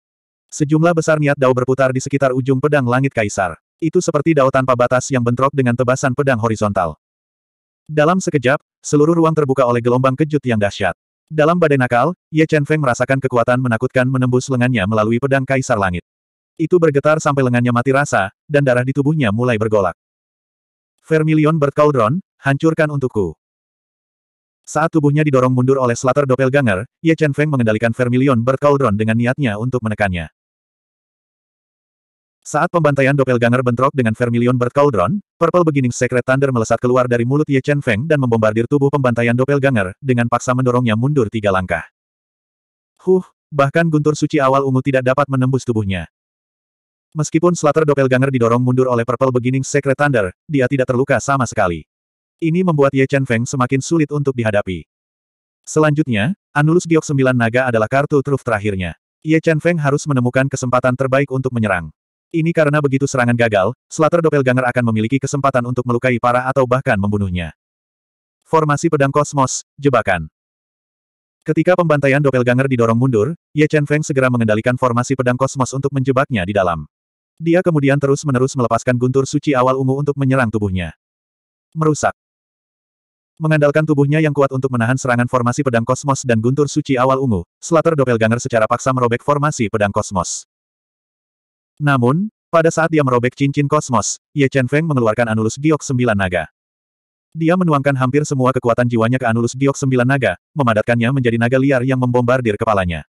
Sejumlah besar niat dao berputar di sekitar ujung pedang langit kaisar. Itu seperti dao tanpa batas yang bentrok dengan tebasan pedang horizontal. Dalam sekejap, seluruh ruang terbuka oleh gelombang kejut yang dahsyat. Dalam badai nakal, Ye Chen Feng merasakan kekuatan menakutkan menembus lengannya melalui pedang Kaisar Langit. Itu bergetar sampai lengannya mati rasa, dan darah di tubuhnya mulai bergolak. Vermilion Bird Cauldron, hancurkan untukku. Saat tubuhnya didorong mundur oleh Slater Doppelganger, Ye Chen Feng mengendalikan Vermilion Bird Cauldron dengan niatnya untuk menekannya. Saat pembantaian doppelganger bentrok dengan Vermilion Bird Cauldron, Purple Beginning Secret Thunder melesat keluar dari mulut Ye Chen Feng dan membombardir tubuh pembantaian doppelganger, dengan paksa mendorongnya mundur tiga langkah. Huh, bahkan guntur suci awal ungu tidak dapat menembus tubuhnya. Meskipun Slater doppelganger didorong mundur oleh Purple Beginning Secret Thunder, dia tidak terluka sama sekali. Ini membuat Ye Chen Feng semakin sulit untuk dihadapi. Selanjutnya, Anulus Giok Sembilan Naga adalah kartu truf terakhirnya. Ye Chen Feng harus menemukan kesempatan terbaik untuk menyerang. Ini karena begitu serangan gagal, Slater Doppelganger akan memiliki kesempatan untuk melukai para atau bahkan membunuhnya. Formasi pedang kosmos, jebakan. Ketika pembantaian Doppelganger didorong mundur, Ye Chen Feng segera mengendalikan formasi pedang kosmos untuk menjebaknya di dalam. Dia kemudian terus-menerus melepaskan guntur suci awal ungu untuk menyerang tubuhnya. Merusak. Mengandalkan tubuhnya yang kuat untuk menahan serangan formasi pedang kosmos dan guntur suci awal ungu, Slater Doppelganger secara paksa merobek formasi pedang kosmos. Namun, pada saat dia merobek cincin kosmos, Ye Chen Feng mengeluarkan Anulus Giok Sembilan Naga. Dia menuangkan hampir semua kekuatan jiwanya ke Anulus Giok Sembilan Naga, memadatkannya menjadi naga liar yang membombardir kepalanya.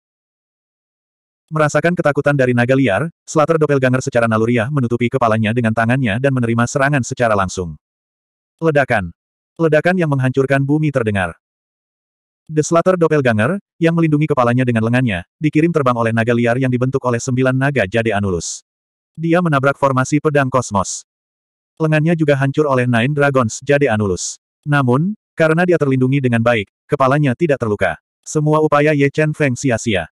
Merasakan ketakutan dari naga liar, Slater Doppelganger secara naluriah menutupi kepalanya dengan tangannya dan menerima serangan secara langsung. Ledakan. Ledakan yang menghancurkan bumi terdengar. The Slater Doppelganger, yang melindungi kepalanya dengan lengannya, dikirim terbang oleh naga liar yang dibentuk oleh sembilan naga jade Anulus. Dia menabrak formasi pedang kosmos. Lengannya juga hancur oleh Nine Dragons jade Anulus. Namun, karena dia terlindungi dengan baik, kepalanya tidak terluka. Semua upaya Ye Chen Feng sia-sia.